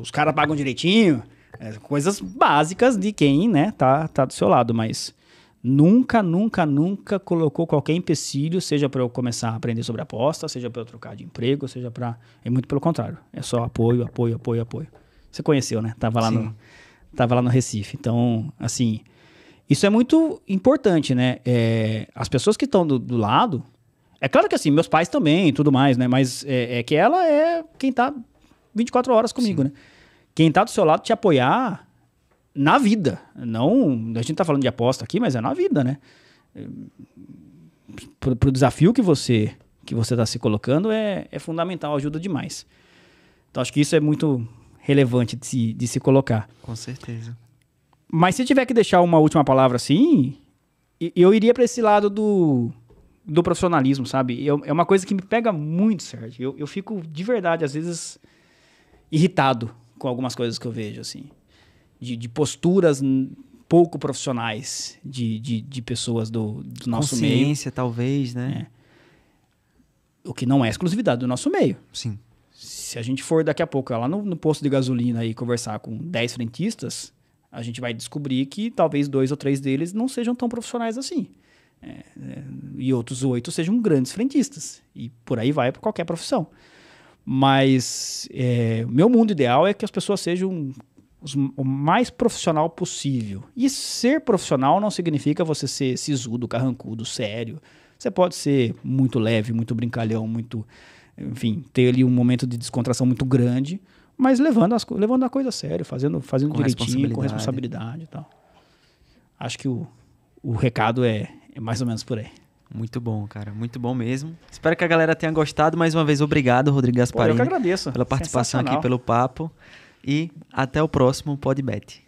os caras pagam direitinho, é, coisas básicas de quem, né, tá, tá do seu lado, mas nunca, nunca, nunca colocou qualquer empecilho, seja para eu começar a aprender sobre aposta, seja para eu trocar de emprego, seja para. É muito pelo contrário. É só apoio, apoio, apoio, apoio. Você conheceu, né? Tava lá, no, tava lá no Recife. Então, assim. Isso é muito importante, né? É, as pessoas que estão do, do, lado. É claro que assim, meus pais também e tudo mais, né? Mas é, é que ela é quem tá 24 horas comigo, Sim. né? quem está do seu lado te apoiar na vida. Não, a gente está falando de aposta aqui, mas é na vida, né? Eh, para o desafio que você que você está se colocando é, é fundamental, ajuda demais. Então acho que isso é muito relevante de se, de se colocar. Com certeza. Mas se tiver que deixar uma última palavra assim, eu iria para esse lado do, do profissionalismo, sabe? Eu, é uma coisa que me pega muito, Sérgio. Eu, eu fico de verdade, às vezes, irritado com algumas coisas que eu vejo, assim. De, de posturas pouco profissionais de, de, de pessoas do, do nosso meio. Consciência, talvez, né? É. O que não é exclusividade do nosso meio. Sim. Se a gente for daqui a pouco lá no, no posto de gasolina e conversar com 10 frentistas, a gente vai descobrir que talvez dois ou três deles não sejam tão profissionais assim. É, é, e outros oito sejam grandes frentistas. E por aí vai para qualquer profissão. Mas é, meu mundo ideal é que as pessoas sejam os, o mais profissional possível. E ser profissional não significa você ser sisudo, carrancudo, sério. Você pode ser muito leve, muito brincalhão, muito. Enfim, ter ali um momento de descontração muito grande, mas levando, as, levando a coisa a sério, fazendo, fazendo com direitinho, responsabilidade. com responsabilidade e tal. Acho que o, o recado é, é mais ou menos por aí. Muito bom, cara. Muito bom mesmo. Espero que a galera tenha gostado. Mais uma vez, obrigado, Rodrigo Gasparini. Pô, eu que agradeço. Pela participação aqui, pelo papo. E até o próximo PodBet.